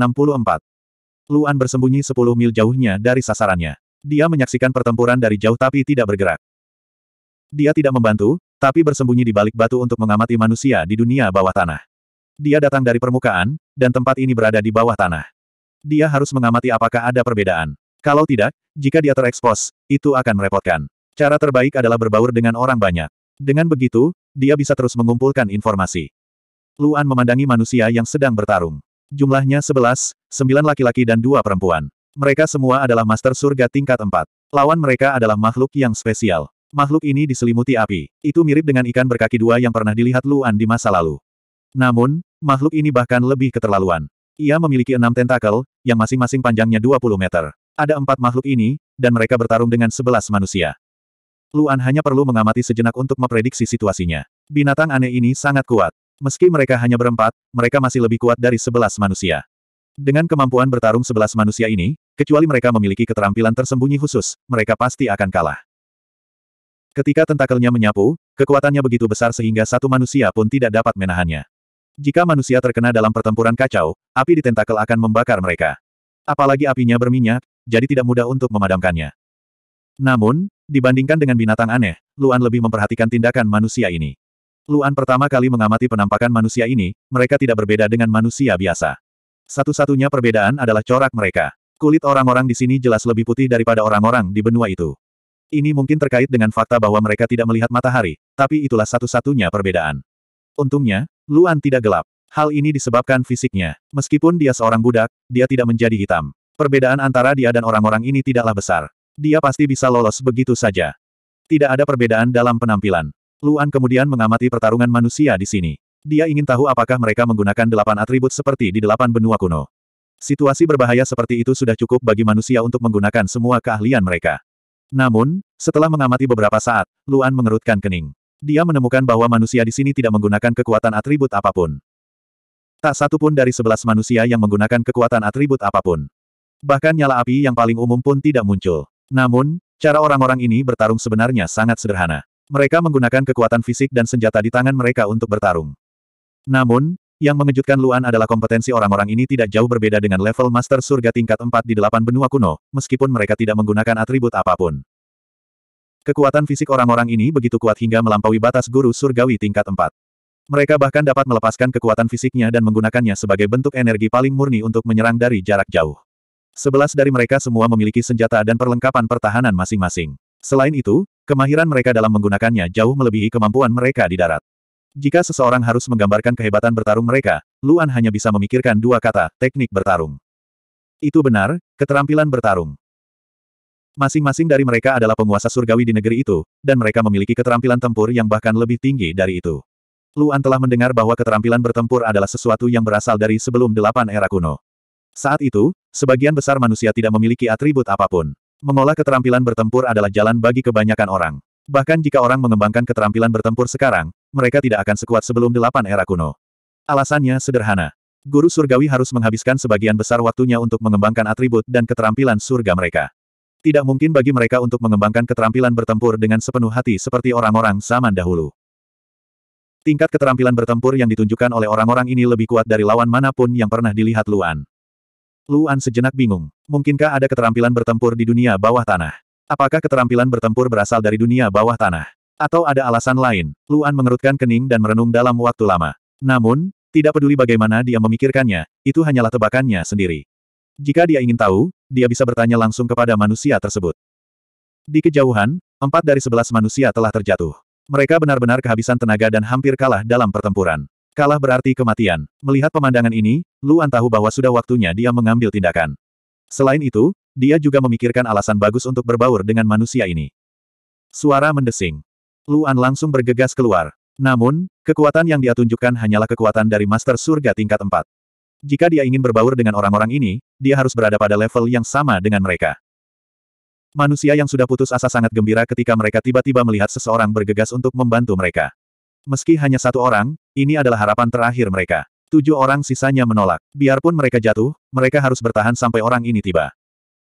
Luan bersembunyi 10 mil jauhnya dari sasarannya. Dia menyaksikan pertempuran dari jauh tapi tidak bergerak. Dia tidak membantu, tapi bersembunyi di balik batu untuk mengamati manusia di dunia bawah tanah. Dia datang dari permukaan, dan tempat ini berada di bawah tanah. Dia harus mengamati apakah ada perbedaan. Kalau tidak, jika dia terekspos, itu akan merepotkan. Cara terbaik adalah berbaur dengan orang banyak. Dengan begitu, dia bisa terus mengumpulkan informasi. Luan memandangi manusia yang sedang bertarung. Jumlahnya sebelas, sembilan laki-laki dan dua perempuan. Mereka semua adalah master surga tingkat empat. Lawan mereka adalah makhluk yang spesial. Makhluk ini diselimuti api. Itu mirip dengan ikan berkaki dua yang pernah dilihat Luan di masa lalu. Namun, makhluk ini bahkan lebih keterlaluan. Ia memiliki enam tentakel, yang masing-masing panjangnya 20 meter. Ada empat makhluk ini, dan mereka bertarung dengan sebelas manusia. Luan hanya perlu mengamati sejenak untuk memprediksi situasinya. Binatang aneh ini sangat kuat. Meski mereka hanya berempat, mereka masih lebih kuat dari sebelas manusia. Dengan kemampuan bertarung sebelas manusia ini, kecuali mereka memiliki keterampilan tersembunyi khusus, mereka pasti akan kalah. Ketika tentakelnya menyapu, kekuatannya begitu besar sehingga satu manusia pun tidak dapat menahannya. Jika manusia terkena dalam pertempuran kacau, api di tentakel akan membakar mereka. Apalagi apinya berminyak, jadi tidak mudah untuk memadamkannya. Namun, dibandingkan dengan binatang aneh, Luan lebih memperhatikan tindakan manusia ini. Luan pertama kali mengamati penampakan manusia ini, mereka tidak berbeda dengan manusia biasa. Satu-satunya perbedaan adalah corak mereka. Kulit orang-orang di sini jelas lebih putih daripada orang-orang di benua itu. Ini mungkin terkait dengan fakta bahwa mereka tidak melihat matahari, tapi itulah satu-satunya perbedaan. Untungnya, Luan tidak gelap. Hal ini disebabkan fisiknya. Meskipun dia seorang budak, dia tidak menjadi hitam. Perbedaan antara dia dan orang-orang ini tidaklah besar. Dia pasti bisa lolos begitu saja. Tidak ada perbedaan dalam penampilan. Luan kemudian mengamati pertarungan manusia di sini. Dia ingin tahu apakah mereka menggunakan delapan atribut seperti di delapan benua kuno. Situasi berbahaya seperti itu sudah cukup bagi manusia untuk menggunakan semua keahlian mereka. Namun, setelah mengamati beberapa saat, Luan mengerutkan kening. Dia menemukan bahwa manusia di sini tidak menggunakan kekuatan atribut apapun. Tak satu pun dari sebelas manusia yang menggunakan kekuatan atribut apapun. Bahkan nyala api yang paling umum pun tidak muncul. Namun, cara orang-orang ini bertarung sebenarnya sangat sederhana. Mereka menggunakan kekuatan fisik dan senjata di tangan mereka untuk bertarung. Namun, yang mengejutkan Luan adalah kompetensi orang-orang ini tidak jauh berbeda dengan level Master Surga tingkat 4 di delapan benua kuno, meskipun mereka tidak menggunakan atribut apapun. Kekuatan fisik orang-orang ini begitu kuat hingga melampaui batas guru surgawi tingkat 4. Mereka bahkan dapat melepaskan kekuatan fisiknya dan menggunakannya sebagai bentuk energi paling murni untuk menyerang dari jarak jauh. Sebelas dari mereka semua memiliki senjata dan perlengkapan pertahanan masing-masing. Selain itu, kemahiran mereka dalam menggunakannya jauh melebihi kemampuan mereka di darat. Jika seseorang harus menggambarkan kehebatan bertarung mereka, Luan hanya bisa memikirkan dua kata, teknik bertarung. Itu benar, keterampilan bertarung. Masing-masing dari mereka adalah penguasa surgawi di negeri itu, dan mereka memiliki keterampilan tempur yang bahkan lebih tinggi dari itu. Luan telah mendengar bahwa keterampilan bertempur adalah sesuatu yang berasal dari sebelum delapan era kuno. Saat itu, sebagian besar manusia tidak memiliki atribut apapun. Mengolah keterampilan bertempur adalah jalan bagi kebanyakan orang. Bahkan jika orang mengembangkan keterampilan bertempur sekarang, mereka tidak akan sekuat sebelum delapan era kuno. Alasannya sederhana. Guru surgawi harus menghabiskan sebagian besar waktunya untuk mengembangkan atribut dan keterampilan surga mereka. Tidak mungkin bagi mereka untuk mengembangkan keterampilan bertempur dengan sepenuh hati seperti orang-orang zaman dahulu. Tingkat keterampilan bertempur yang ditunjukkan oleh orang-orang ini lebih kuat dari lawan manapun yang pernah dilihat Luan. Luan sejenak bingung. Mungkinkah ada keterampilan bertempur di dunia bawah tanah? Apakah keterampilan bertempur berasal dari dunia bawah tanah? Atau ada alasan lain? Luan mengerutkan kening dan merenung dalam waktu lama. Namun, tidak peduli bagaimana dia memikirkannya, itu hanyalah tebakannya sendiri. Jika dia ingin tahu, dia bisa bertanya langsung kepada manusia tersebut. Di kejauhan, empat dari sebelas manusia telah terjatuh. Mereka benar-benar kehabisan tenaga dan hampir kalah dalam pertempuran. Kalah berarti kematian. Melihat pemandangan ini, Luan tahu bahwa sudah waktunya dia mengambil tindakan. Selain itu, dia juga memikirkan alasan bagus untuk berbaur dengan manusia ini. Suara mendesing. Luan langsung bergegas keluar. Namun, kekuatan yang dia tunjukkan hanyalah kekuatan dari Master Surga tingkat 4. Jika dia ingin berbaur dengan orang-orang ini, dia harus berada pada level yang sama dengan mereka. Manusia yang sudah putus asa sangat gembira ketika mereka tiba-tiba melihat seseorang bergegas untuk membantu mereka. Meski hanya satu orang, ini adalah harapan terakhir mereka. Tujuh orang sisanya menolak. Biarpun mereka jatuh, mereka harus bertahan sampai orang ini tiba.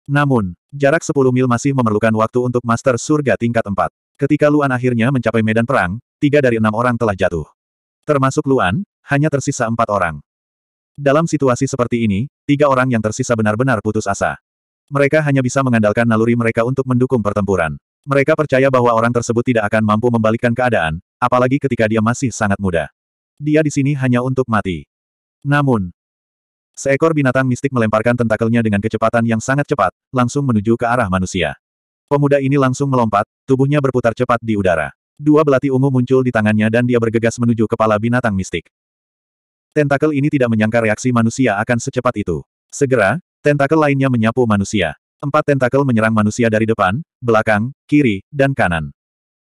Namun, jarak 10 mil masih memerlukan waktu untuk Master Surga tingkat 4. Ketika Luan akhirnya mencapai medan perang, tiga dari enam orang telah jatuh. Termasuk Luan, hanya tersisa empat orang. Dalam situasi seperti ini, tiga orang yang tersisa benar-benar putus asa. Mereka hanya bisa mengandalkan naluri mereka untuk mendukung pertempuran. Mereka percaya bahwa orang tersebut tidak akan mampu membalikkan keadaan, Apalagi ketika dia masih sangat muda. Dia di sini hanya untuk mati. Namun, seekor binatang mistik melemparkan tentakelnya dengan kecepatan yang sangat cepat, langsung menuju ke arah manusia. Pemuda ini langsung melompat, tubuhnya berputar cepat di udara. Dua belati ungu muncul di tangannya dan dia bergegas menuju kepala binatang mistik. Tentakel ini tidak menyangka reaksi manusia akan secepat itu. Segera, tentakel lainnya menyapu manusia. Empat tentakel menyerang manusia dari depan, belakang, kiri, dan kanan.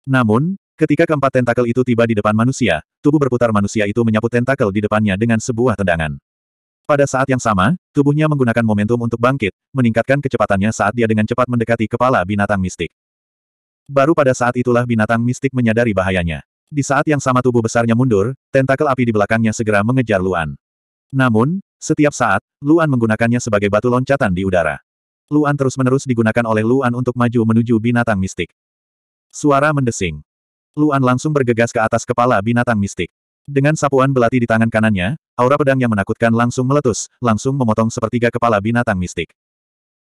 Namun, Ketika keempat tentakel itu tiba di depan manusia, tubuh berputar manusia itu menyapu tentakel di depannya dengan sebuah tendangan. Pada saat yang sama, tubuhnya menggunakan momentum untuk bangkit, meningkatkan kecepatannya saat dia dengan cepat mendekati kepala binatang mistik. Baru pada saat itulah binatang mistik menyadari bahayanya. Di saat yang sama tubuh besarnya mundur, tentakel api di belakangnya segera mengejar Luan. Namun, setiap saat, Luan menggunakannya sebagai batu loncatan di udara. Luan terus-menerus digunakan oleh Luan untuk maju menuju binatang mistik. Suara mendesing. Luan langsung bergegas ke atas kepala binatang mistik. Dengan sapuan belati di tangan kanannya, aura pedang yang menakutkan langsung meletus, langsung memotong sepertiga kepala binatang mistik.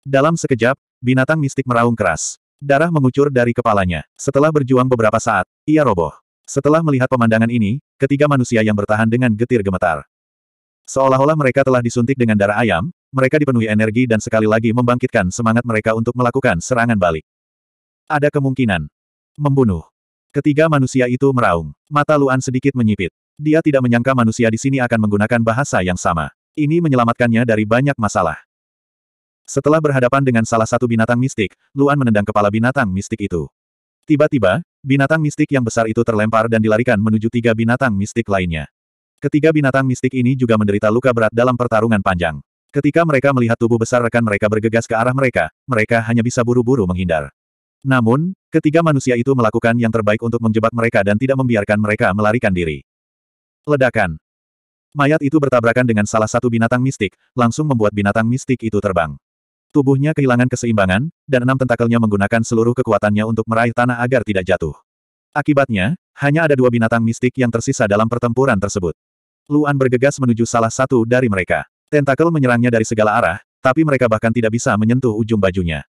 Dalam sekejap, binatang mistik meraung keras. Darah mengucur dari kepalanya. Setelah berjuang beberapa saat, ia roboh. Setelah melihat pemandangan ini, ketiga manusia yang bertahan dengan getir gemetar. Seolah-olah mereka telah disuntik dengan darah ayam, mereka dipenuhi energi dan sekali lagi membangkitkan semangat mereka untuk melakukan serangan balik. Ada kemungkinan membunuh. Ketiga manusia itu meraung. Mata Luan sedikit menyipit. Dia tidak menyangka manusia di sini akan menggunakan bahasa yang sama. Ini menyelamatkannya dari banyak masalah. Setelah berhadapan dengan salah satu binatang mistik, Luan menendang kepala binatang mistik itu. Tiba-tiba, binatang mistik yang besar itu terlempar dan dilarikan menuju tiga binatang mistik lainnya. Ketiga binatang mistik ini juga menderita luka berat dalam pertarungan panjang. Ketika mereka melihat tubuh besar rekan mereka bergegas ke arah mereka, mereka hanya bisa buru-buru menghindar. Namun, Ketiga manusia itu melakukan yang terbaik untuk menjebak mereka dan tidak membiarkan mereka melarikan diri. Ledakan. Mayat itu bertabrakan dengan salah satu binatang mistik, langsung membuat binatang mistik itu terbang. Tubuhnya kehilangan keseimbangan, dan enam tentakelnya menggunakan seluruh kekuatannya untuk meraih tanah agar tidak jatuh. Akibatnya, hanya ada dua binatang mistik yang tersisa dalam pertempuran tersebut. Luan bergegas menuju salah satu dari mereka. Tentakel menyerangnya dari segala arah, tapi mereka bahkan tidak bisa menyentuh ujung bajunya.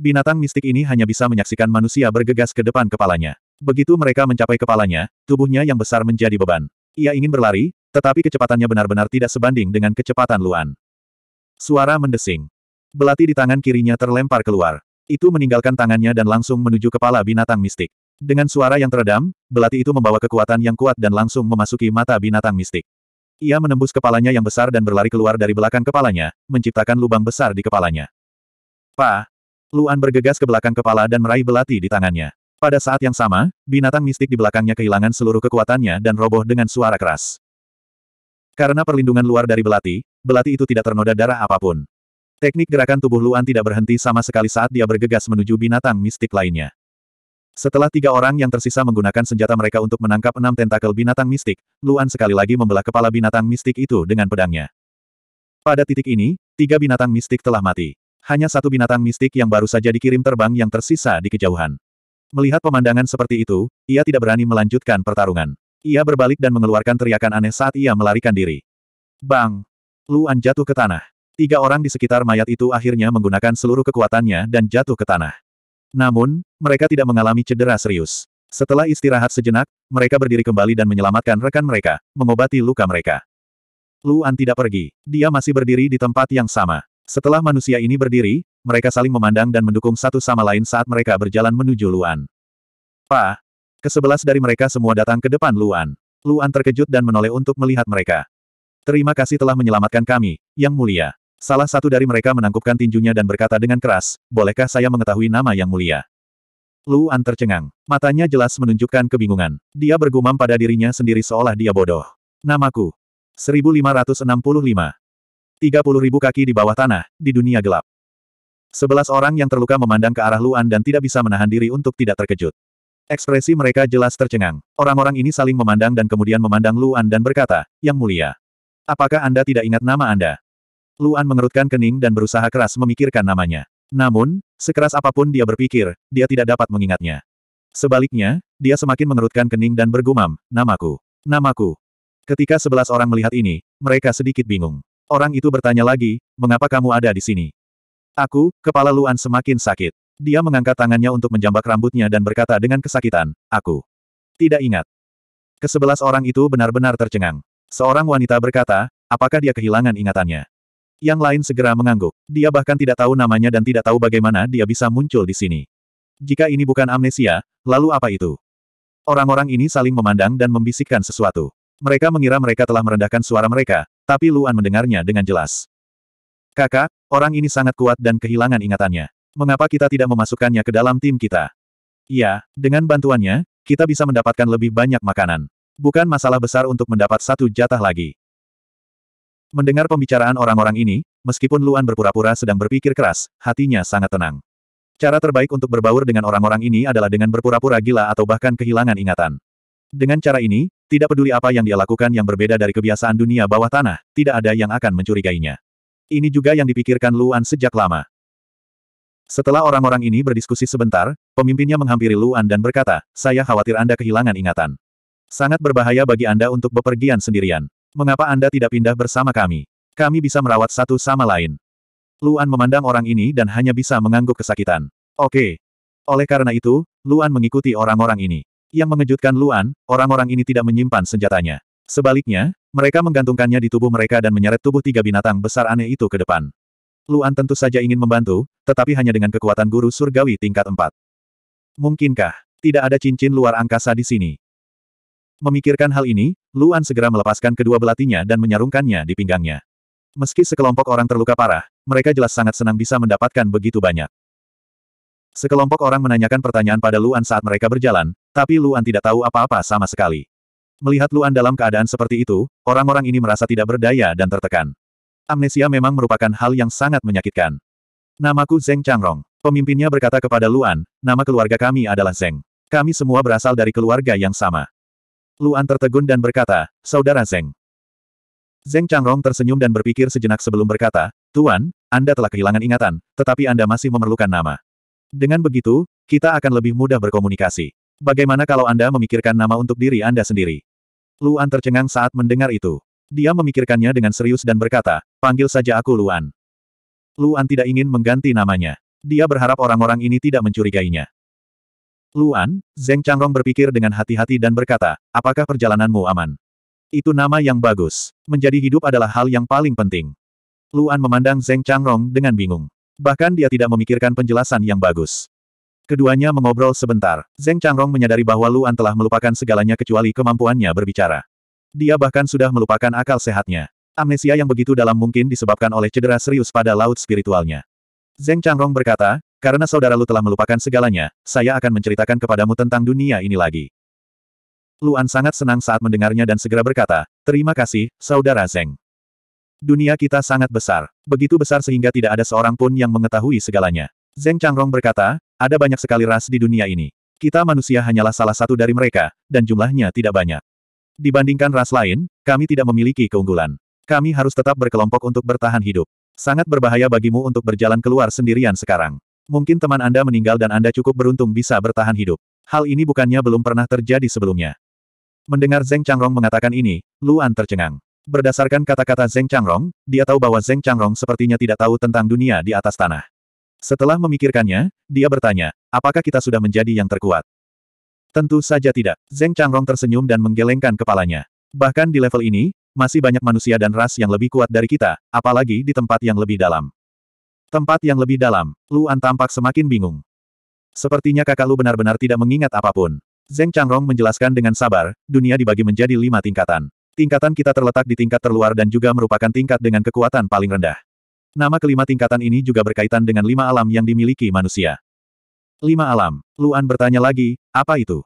Binatang mistik ini hanya bisa menyaksikan manusia bergegas ke depan kepalanya. Begitu mereka mencapai kepalanya, tubuhnya yang besar menjadi beban. Ia ingin berlari, tetapi kecepatannya benar-benar tidak sebanding dengan kecepatan Luan. Suara mendesing. Belati di tangan kirinya terlempar keluar. Itu meninggalkan tangannya dan langsung menuju kepala binatang mistik. Dengan suara yang teredam, belati itu membawa kekuatan yang kuat dan langsung memasuki mata binatang mistik. Ia menembus kepalanya yang besar dan berlari keluar dari belakang kepalanya, menciptakan lubang besar di kepalanya. Pa, Luan bergegas ke belakang kepala dan meraih belati di tangannya. Pada saat yang sama, binatang mistik di belakangnya kehilangan seluruh kekuatannya dan roboh dengan suara keras. Karena perlindungan luar dari belati, belati itu tidak ternoda darah apapun. Teknik gerakan tubuh Luan tidak berhenti sama sekali saat dia bergegas menuju binatang mistik lainnya. Setelah tiga orang yang tersisa menggunakan senjata mereka untuk menangkap enam tentakel binatang mistik, Luan sekali lagi membelah kepala binatang mistik itu dengan pedangnya. Pada titik ini, tiga binatang mistik telah mati. Hanya satu binatang mistik yang baru saja dikirim terbang yang tersisa di kejauhan. Melihat pemandangan seperti itu, ia tidak berani melanjutkan pertarungan. Ia berbalik dan mengeluarkan teriakan aneh saat ia melarikan diri. Bang! Luan jatuh ke tanah. Tiga orang di sekitar mayat itu akhirnya menggunakan seluruh kekuatannya dan jatuh ke tanah. Namun, mereka tidak mengalami cedera serius. Setelah istirahat sejenak, mereka berdiri kembali dan menyelamatkan rekan mereka, mengobati luka mereka. Luan tidak pergi. Dia masih berdiri di tempat yang sama. Setelah manusia ini berdiri, mereka saling memandang dan mendukung satu sama lain saat mereka berjalan menuju Luan. Pa! Kesebelas dari mereka semua datang ke depan Luan. Luan terkejut dan menoleh untuk melihat mereka. Terima kasih telah menyelamatkan kami, Yang Mulia. Salah satu dari mereka menangkupkan tinjunya dan berkata dengan keras, Bolehkah saya mengetahui nama Yang Mulia? Luan tercengang. Matanya jelas menunjukkan kebingungan. Dia bergumam pada dirinya sendiri seolah dia bodoh. Namaku. 1565 ribu kaki di bawah tanah, di dunia gelap. Sebelas orang yang terluka memandang ke arah Luan dan tidak bisa menahan diri untuk tidak terkejut. Ekspresi mereka jelas tercengang. Orang-orang ini saling memandang dan kemudian memandang Luan dan berkata, Yang mulia. Apakah Anda tidak ingat nama Anda? Luan mengerutkan kening dan berusaha keras memikirkan namanya. Namun, sekeras apapun dia berpikir, dia tidak dapat mengingatnya. Sebaliknya, dia semakin mengerutkan kening dan bergumam, namaku, namaku. Ketika sebelas orang melihat ini, mereka sedikit bingung. Orang itu bertanya lagi, mengapa kamu ada di sini? Aku, kepala Luan semakin sakit. Dia mengangkat tangannya untuk menjambak rambutnya dan berkata dengan kesakitan, aku. Tidak ingat. Kesebelas orang itu benar-benar tercengang. Seorang wanita berkata, apakah dia kehilangan ingatannya? Yang lain segera mengangguk. Dia bahkan tidak tahu namanya dan tidak tahu bagaimana dia bisa muncul di sini. Jika ini bukan amnesia, lalu apa itu? Orang-orang ini saling memandang dan membisikkan sesuatu. Mereka mengira mereka telah merendahkan suara mereka, tapi Luan mendengarnya dengan jelas. Kakak, orang ini sangat kuat dan kehilangan ingatannya. Mengapa kita tidak memasukkannya ke dalam tim kita? Ya, dengan bantuannya, kita bisa mendapatkan lebih banyak makanan. Bukan masalah besar untuk mendapat satu jatah lagi. Mendengar pembicaraan orang-orang ini, meskipun Luan berpura-pura sedang berpikir keras, hatinya sangat tenang. Cara terbaik untuk berbaur dengan orang-orang ini adalah dengan berpura-pura gila atau bahkan kehilangan ingatan. Dengan cara ini, tidak peduli apa yang dia lakukan yang berbeda dari kebiasaan dunia bawah tanah, tidak ada yang akan mencurigainya. Ini juga yang dipikirkan Luan sejak lama. Setelah orang-orang ini berdiskusi sebentar, pemimpinnya menghampiri Luan dan berkata, saya khawatir Anda kehilangan ingatan. Sangat berbahaya bagi Anda untuk bepergian sendirian. Mengapa Anda tidak pindah bersama kami? Kami bisa merawat satu sama lain. Luan memandang orang ini dan hanya bisa mengangguk kesakitan. Oke. Oleh karena itu, Luan mengikuti orang-orang ini. Yang mengejutkan Luan, orang-orang ini tidak menyimpan senjatanya. Sebaliknya, mereka menggantungkannya di tubuh mereka dan menyeret tubuh tiga binatang besar aneh itu ke depan. Luan tentu saja ingin membantu, tetapi hanya dengan kekuatan guru surgawi tingkat empat. Mungkinkah, tidak ada cincin luar angkasa di sini? Memikirkan hal ini, Luan segera melepaskan kedua belatinya dan menyarungkannya di pinggangnya. Meski sekelompok orang terluka parah, mereka jelas sangat senang bisa mendapatkan begitu banyak. Sekelompok orang menanyakan pertanyaan pada Luan saat mereka berjalan, tapi Luan tidak tahu apa-apa sama sekali. Melihat Luan dalam keadaan seperti itu, orang-orang ini merasa tidak berdaya dan tertekan. Amnesia memang merupakan hal yang sangat menyakitkan. Namaku Zeng Changrong. Pemimpinnya berkata kepada Luan, nama keluarga kami adalah Zeng. Kami semua berasal dari keluarga yang sama. Luan tertegun dan berkata, Saudara Zeng. Zeng Changrong tersenyum dan berpikir sejenak sebelum berkata, Tuan, Anda telah kehilangan ingatan, tetapi Anda masih memerlukan nama. Dengan begitu, kita akan lebih mudah berkomunikasi. Bagaimana kalau Anda memikirkan nama untuk diri Anda sendiri? Luan tercengang saat mendengar itu. Dia memikirkannya dengan serius dan berkata, panggil saja aku Luan. Luan tidak ingin mengganti namanya. Dia berharap orang-orang ini tidak mencurigainya. Luan, Zeng Changrong berpikir dengan hati-hati dan berkata, apakah perjalananmu aman? Itu nama yang bagus. Menjadi hidup adalah hal yang paling penting. Luan memandang Zeng Changrong dengan bingung. Bahkan dia tidak memikirkan penjelasan yang bagus. Keduanya mengobrol sebentar. Zeng Changrong menyadari bahwa Luan telah melupakan segalanya kecuali kemampuannya berbicara. Dia bahkan sudah melupakan akal sehatnya. Amnesia yang begitu dalam mungkin disebabkan oleh cedera serius pada laut spiritualnya. Zeng Changrong berkata, karena saudara Lu telah melupakan segalanya, saya akan menceritakan kepadamu tentang dunia ini lagi. Luan sangat senang saat mendengarnya dan segera berkata, terima kasih, saudara Zeng. Dunia kita sangat besar, begitu besar sehingga tidak ada seorang pun yang mengetahui segalanya. Zeng Changrong berkata, ada banyak sekali ras di dunia ini. Kita manusia hanyalah salah satu dari mereka, dan jumlahnya tidak banyak. Dibandingkan ras lain, kami tidak memiliki keunggulan. Kami harus tetap berkelompok untuk bertahan hidup. Sangat berbahaya bagimu untuk berjalan keluar sendirian sekarang. Mungkin teman Anda meninggal dan Anda cukup beruntung bisa bertahan hidup. Hal ini bukannya belum pernah terjadi sebelumnya. Mendengar Zeng Changrong mengatakan ini, Luan tercengang. Berdasarkan kata-kata Zeng Changrong, dia tahu bahwa Zeng Changrong sepertinya tidak tahu tentang dunia di atas tanah. Setelah memikirkannya, dia bertanya, apakah kita sudah menjadi yang terkuat? Tentu saja tidak. Zeng Changrong tersenyum dan menggelengkan kepalanya. Bahkan di level ini, masih banyak manusia dan ras yang lebih kuat dari kita, apalagi di tempat yang lebih dalam. Tempat yang lebih dalam, Luan tampak semakin bingung. Sepertinya kakak Lu benar-benar tidak mengingat apapun. Zeng Changrong menjelaskan dengan sabar, dunia dibagi menjadi lima tingkatan. Tingkatan kita terletak di tingkat terluar dan juga merupakan tingkat dengan kekuatan paling rendah. Nama kelima tingkatan ini juga berkaitan dengan lima alam yang dimiliki manusia. Lima alam. Luan bertanya lagi, apa itu?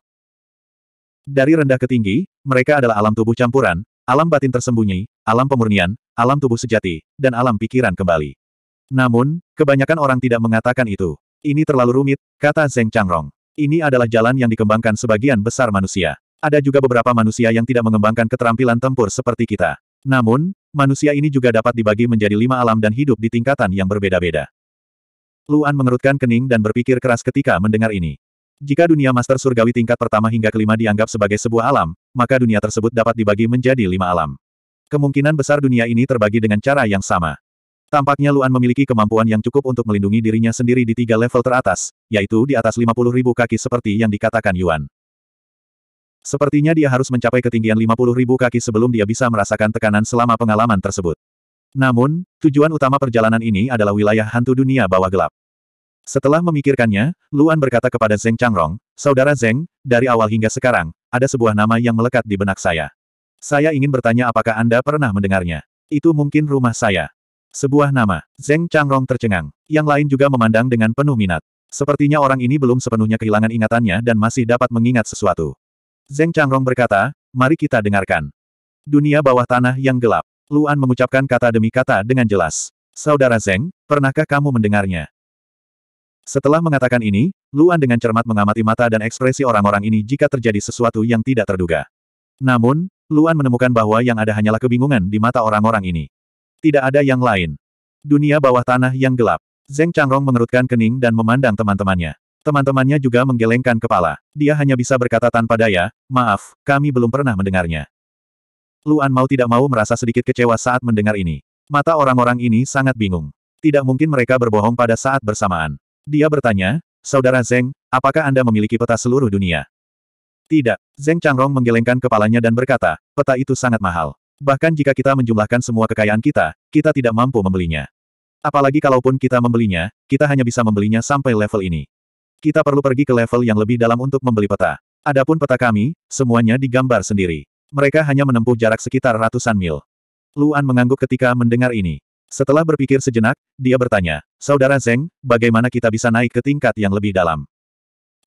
Dari rendah ke tinggi, mereka adalah alam tubuh campuran, alam batin tersembunyi, alam pemurnian, alam tubuh sejati, dan alam pikiran kembali. Namun, kebanyakan orang tidak mengatakan itu. Ini terlalu rumit, kata Zeng Changrong. Ini adalah jalan yang dikembangkan sebagian besar manusia. Ada juga beberapa manusia yang tidak mengembangkan keterampilan tempur seperti kita. Namun, manusia ini juga dapat dibagi menjadi lima alam dan hidup di tingkatan yang berbeda-beda. Luan mengerutkan kening dan berpikir keras ketika mendengar ini. Jika dunia master surgawi tingkat pertama hingga kelima dianggap sebagai sebuah alam, maka dunia tersebut dapat dibagi menjadi lima alam. Kemungkinan besar dunia ini terbagi dengan cara yang sama. Tampaknya Luan memiliki kemampuan yang cukup untuk melindungi dirinya sendiri di tiga level teratas, yaitu di atas 50.000 kaki seperti yang dikatakan Yuan. Sepertinya dia harus mencapai ketinggian 50 ribu kaki sebelum dia bisa merasakan tekanan selama pengalaman tersebut. Namun, tujuan utama perjalanan ini adalah wilayah hantu dunia bawah gelap. Setelah memikirkannya, Luan berkata kepada Zeng Changrong, Saudara Zeng, dari awal hingga sekarang, ada sebuah nama yang melekat di benak saya. Saya ingin bertanya apakah Anda pernah mendengarnya. Itu mungkin rumah saya. Sebuah nama, Zeng Changrong tercengang. Yang lain juga memandang dengan penuh minat. Sepertinya orang ini belum sepenuhnya kehilangan ingatannya dan masih dapat mengingat sesuatu. Zeng Changrong berkata, mari kita dengarkan. Dunia bawah tanah yang gelap. Luan mengucapkan kata demi kata dengan jelas. Saudara Zeng, pernahkah kamu mendengarnya? Setelah mengatakan ini, Luan dengan cermat mengamati mata dan ekspresi orang-orang ini jika terjadi sesuatu yang tidak terduga. Namun, Luan menemukan bahwa yang ada hanyalah kebingungan di mata orang-orang ini. Tidak ada yang lain. Dunia bawah tanah yang gelap. Zeng Changrong mengerutkan kening dan memandang teman-temannya. Teman-temannya juga menggelengkan kepala. Dia hanya bisa berkata tanpa daya, maaf, kami belum pernah mendengarnya. Luan mau tidak mau merasa sedikit kecewa saat mendengar ini. Mata orang-orang ini sangat bingung. Tidak mungkin mereka berbohong pada saat bersamaan. Dia bertanya, Saudara Zeng, apakah Anda memiliki peta seluruh dunia? Tidak. Zeng Changrong menggelengkan kepalanya dan berkata, peta itu sangat mahal. Bahkan jika kita menjumlahkan semua kekayaan kita, kita tidak mampu membelinya. Apalagi kalaupun kita membelinya, kita hanya bisa membelinya sampai level ini. Kita perlu pergi ke level yang lebih dalam untuk membeli peta. Adapun peta kami, semuanya digambar sendiri. Mereka hanya menempuh jarak sekitar ratusan mil. Luan mengangguk ketika mendengar ini. Setelah berpikir sejenak, dia bertanya, Saudara Zeng, bagaimana kita bisa naik ke tingkat yang lebih dalam?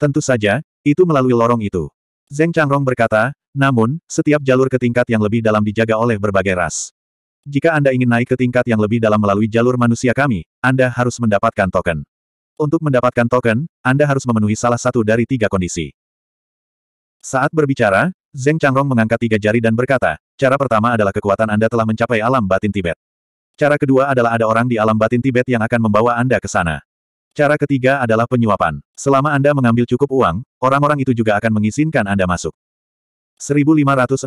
Tentu saja, itu melalui lorong itu. Zeng Changrong berkata, namun, setiap jalur ke tingkat yang lebih dalam dijaga oleh berbagai ras. Jika Anda ingin naik ke tingkat yang lebih dalam melalui jalur manusia kami, Anda harus mendapatkan token. Untuk mendapatkan token, Anda harus memenuhi salah satu dari tiga kondisi. Saat berbicara, Zeng Changrong mengangkat tiga jari dan berkata, cara pertama adalah kekuatan Anda telah mencapai alam batin Tibet. Cara kedua adalah ada orang di alam batin Tibet yang akan membawa Anda ke sana. Cara ketiga adalah penyuapan. Selama Anda mengambil cukup uang, orang-orang itu juga akan mengizinkan Anda masuk. 1566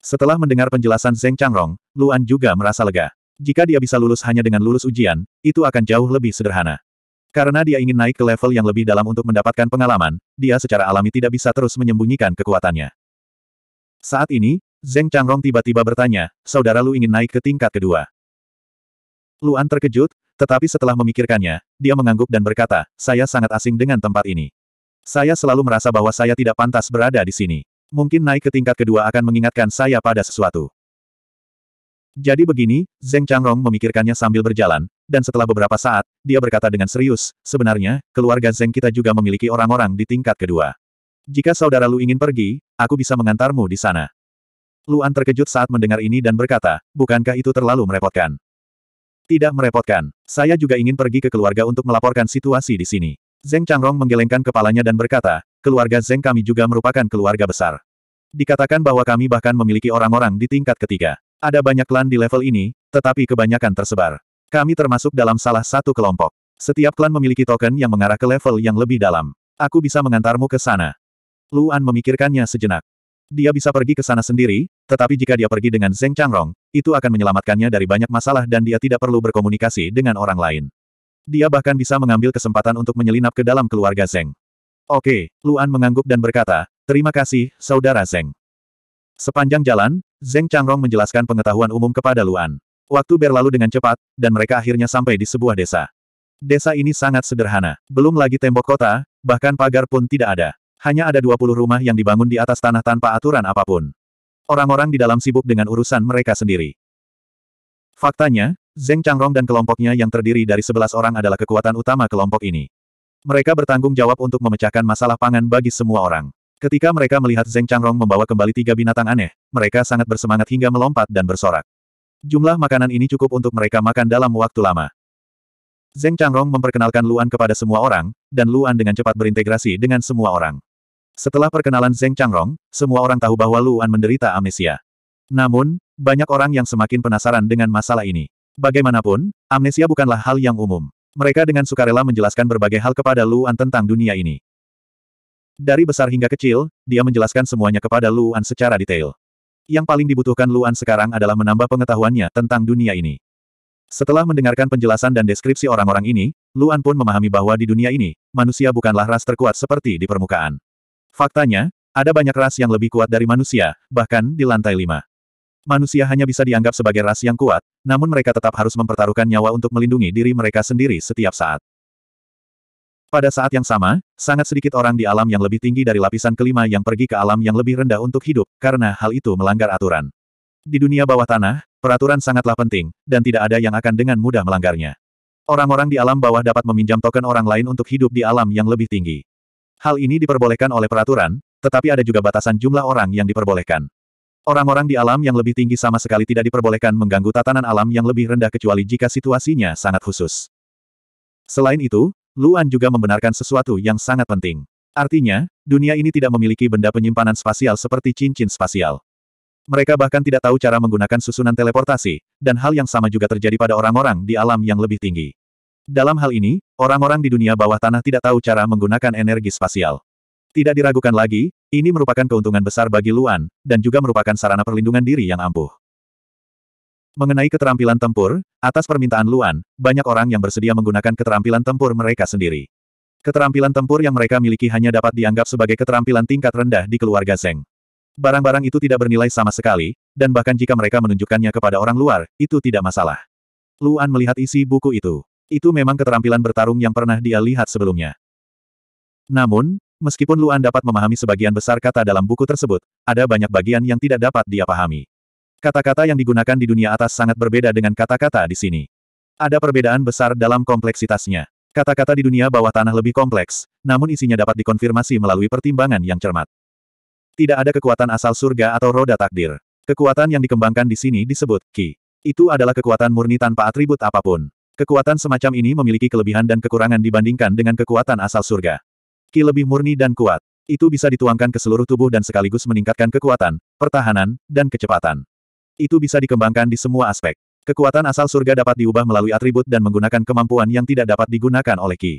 Setelah mendengar penjelasan Zeng Changrong, Luan juga merasa lega. Jika dia bisa lulus hanya dengan lulus ujian, itu akan jauh lebih sederhana. Karena dia ingin naik ke level yang lebih dalam untuk mendapatkan pengalaman, dia secara alami tidak bisa terus menyembunyikan kekuatannya. Saat ini, Zeng Changrong tiba-tiba bertanya, saudara Lu ingin naik ke tingkat kedua. Luan terkejut, tetapi setelah memikirkannya, dia mengangguk dan berkata, saya sangat asing dengan tempat ini. Saya selalu merasa bahwa saya tidak pantas berada di sini. Mungkin naik ke tingkat kedua akan mengingatkan saya pada sesuatu. Jadi begini, Zeng Changrong memikirkannya sambil berjalan, dan setelah beberapa saat, dia berkata dengan serius, sebenarnya, keluarga Zeng kita juga memiliki orang-orang di tingkat kedua. Jika saudara Lu ingin pergi, aku bisa mengantarmu di sana. Luan terkejut saat mendengar ini dan berkata, bukankah itu terlalu merepotkan? Tidak merepotkan. Saya juga ingin pergi ke keluarga untuk melaporkan situasi di sini. Zeng Changrong menggelengkan kepalanya dan berkata, keluarga Zeng kami juga merupakan keluarga besar. Dikatakan bahwa kami bahkan memiliki orang-orang di tingkat ketiga. Ada banyak klan di level ini, tetapi kebanyakan tersebar. Kami termasuk dalam salah satu kelompok. Setiap klan memiliki token yang mengarah ke level yang lebih dalam. Aku bisa mengantarmu ke sana. Luan memikirkannya sejenak. Dia bisa pergi ke sana sendiri, tetapi jika dia pergi dengan Zeng Changrong, itu akan menyelamatkannya dari banyak masalah dan dia tidak perlu berkomunikasi dengan orang lain. Dia bahkan bisa mengambil kesempatan untuk menyelinap ke dalam keluarga Zeng. Oke, Luan mengangguk dan berkata, terima kasih, Saudara Zeng. Sepanjang jalan, Zeng Changrong menjelaskan pengetahuan umum kepada Luan. Waktu berlalu dengan cepat, dan mereka akhirnya sampai di sebuah desa. Desa ini sangat sederhana. Belum lagi tembok kota, bahkan pagar pun tidak ada. Hanya ada 20 rumah yang dibangun di atas tanah tanpa aturan apapun. Orang-orang di dalam sibuk dengan urusan mereka sendiri. Faktanya, Zeng Changrong dan kelompoknya yang terdiri dari 11 orang adalah kekuatan utama kelompok ini. Mereka bertanggung jawab untuk memecahkan masalah pangan bagi semua orang. Ketika mereka melihat Zeng Changrong membawa kembali tiga binatang aneh, mereka sangat bersemangat hingga melompat dan bersorak. Jumlah makanan ini cukup untuk mereka makan dalam waktu lama. Zeng Changrong memperkenalkan Luan kepada semua orang, dan Luan dengan cepat berintegrasi dengan semua orang. Setelah perkenalan Zeng Changrong, semua orang tahu bahwa Luan menderita amnesia. Namun, banyak orang yang semakin penasaran dengan masalah ini. Bagaimanapun, amnesia bukanlah hal yang umum. Mereka dengan sukarela menjelaskan berbagai hal kepada Luan tentang dunia ini. Dari besar hingga kecil, dia menjelaskan semuanya kepada Luan secara detail. Yang paling dibutuhkan Luan sekarang adalah menambah pengetahuannya tentang dunia ini. Setelah mendengarkan penjelasan dan deskripsi orang-orang ini, Luan pun memahami bahwa di dunia ini, manusia bukanlah ras terkuat seperti di permukaan. Faktanya, ada banyak ras yang lebih kuat dari manusia, bahkan di lantai lima. Manusia hanya bisa dianggap sebagai ras yang kuat, namun mereka tetap harus mempertaruhkan nyawa untuk melindungi diri mereka sendiri setiap saat. Pada saat yang sama, sangat sedikit orang di alam yang lebih tinggi dari lapisan kelima yang pergi ke alam yang lebih rendah untuk hidup, karena hal itu melanggar aturan. Di dunia bawah tanah, peraturan sangatlah penting, dan tidak ada yang akan dengan mudah melanggarnya. Orang-orang di alam bawah dapat meminjam token orang lain untuk hidup di alam yang lebih tinggi. Hal ini diperbolehkan oleh peraturan, tetapi ada juga batasan jumlah orang yang diperbolehkan. Orang-orang di alam yang lebih tinggi sama sekali tidak diperbolehkan mengganggu tatanan alam yang lebih rendah kecuali jika situasinya sangat khusus. Selain itu, Luan juga membenarkan sesuatu yang sangat penting. Artinya, dunia ini tidak memiliki benda penyimpanan spasial seperti cincin spasial. Mereka bahkan tidak tahu cara menggunakan susunan teleportasi, dan hal yang sama juga terjadi pada orang-orang di alam yang lebih tinggi. Dalam hal ini, orang-orang di dunia bawah tanah tidak tahu cara menggunakan energi spasial. Tidak diragukan lagi, ini merupakan keuntungan besar bagi Luan, dan juga merupakan sarana perlindungan diri yang ampuh. Mengenai keterampilan tempur, atas permintaan Luan, banyak orang yang bersedia menggunakan keterampilan tempur mereka sendiri. Keterampilan tempur yang mereka miliki hanya dapat dianggap sebagai keterampilan tingkat rendah di keluarga Zeng. Barang-barang itu tidak bernilai sama sekali, dan bahkan jika mereka menunjukkannya kepada orang luar, itu tidak masalah. Luan melihat isi buku itu. Itu memang keterampilan bertarung yang pernah dia lihat sebelumnya. Namun, meskipun Luan dapat memahami sebagian besar kata dalam buku tersebut, ada banyak bagian yang tidak dapat dia pahami. Kata-kata yang digunakan di dunia atas sangat berbeda dengan kata-kata di sini. Ada perbedaan besar dalam kompleksitasnya. Kata-kata di dunia bawah tanah lebih kompleks, namun isinya dapat dikonfirmasi melalui pertimbangan yang cermat. Tidak ada kekuatan asal surga atau roda takdir. Kekuatan yang dikembangkan di sini disebut Ki. Itu adalah kekuatan murni tanpa atribut apapun. Kekuatan semacam ini memiliki kelebihan dan kekurangan dibandingkan dengan kekuatan asal surga. Ki lebih murni dan kuat. Itu bisa dituangkan ke seluruh tubuh dan sekaligus meningkatkan kekuatan, pertahanan, dan kecepatan. Itu bisa dikembangkan di semua aspek. Kekuatan asal surga dapat diubah melalui atribut dan menggunakan kemampuan yang tidak dapat digunakan oleh Qi.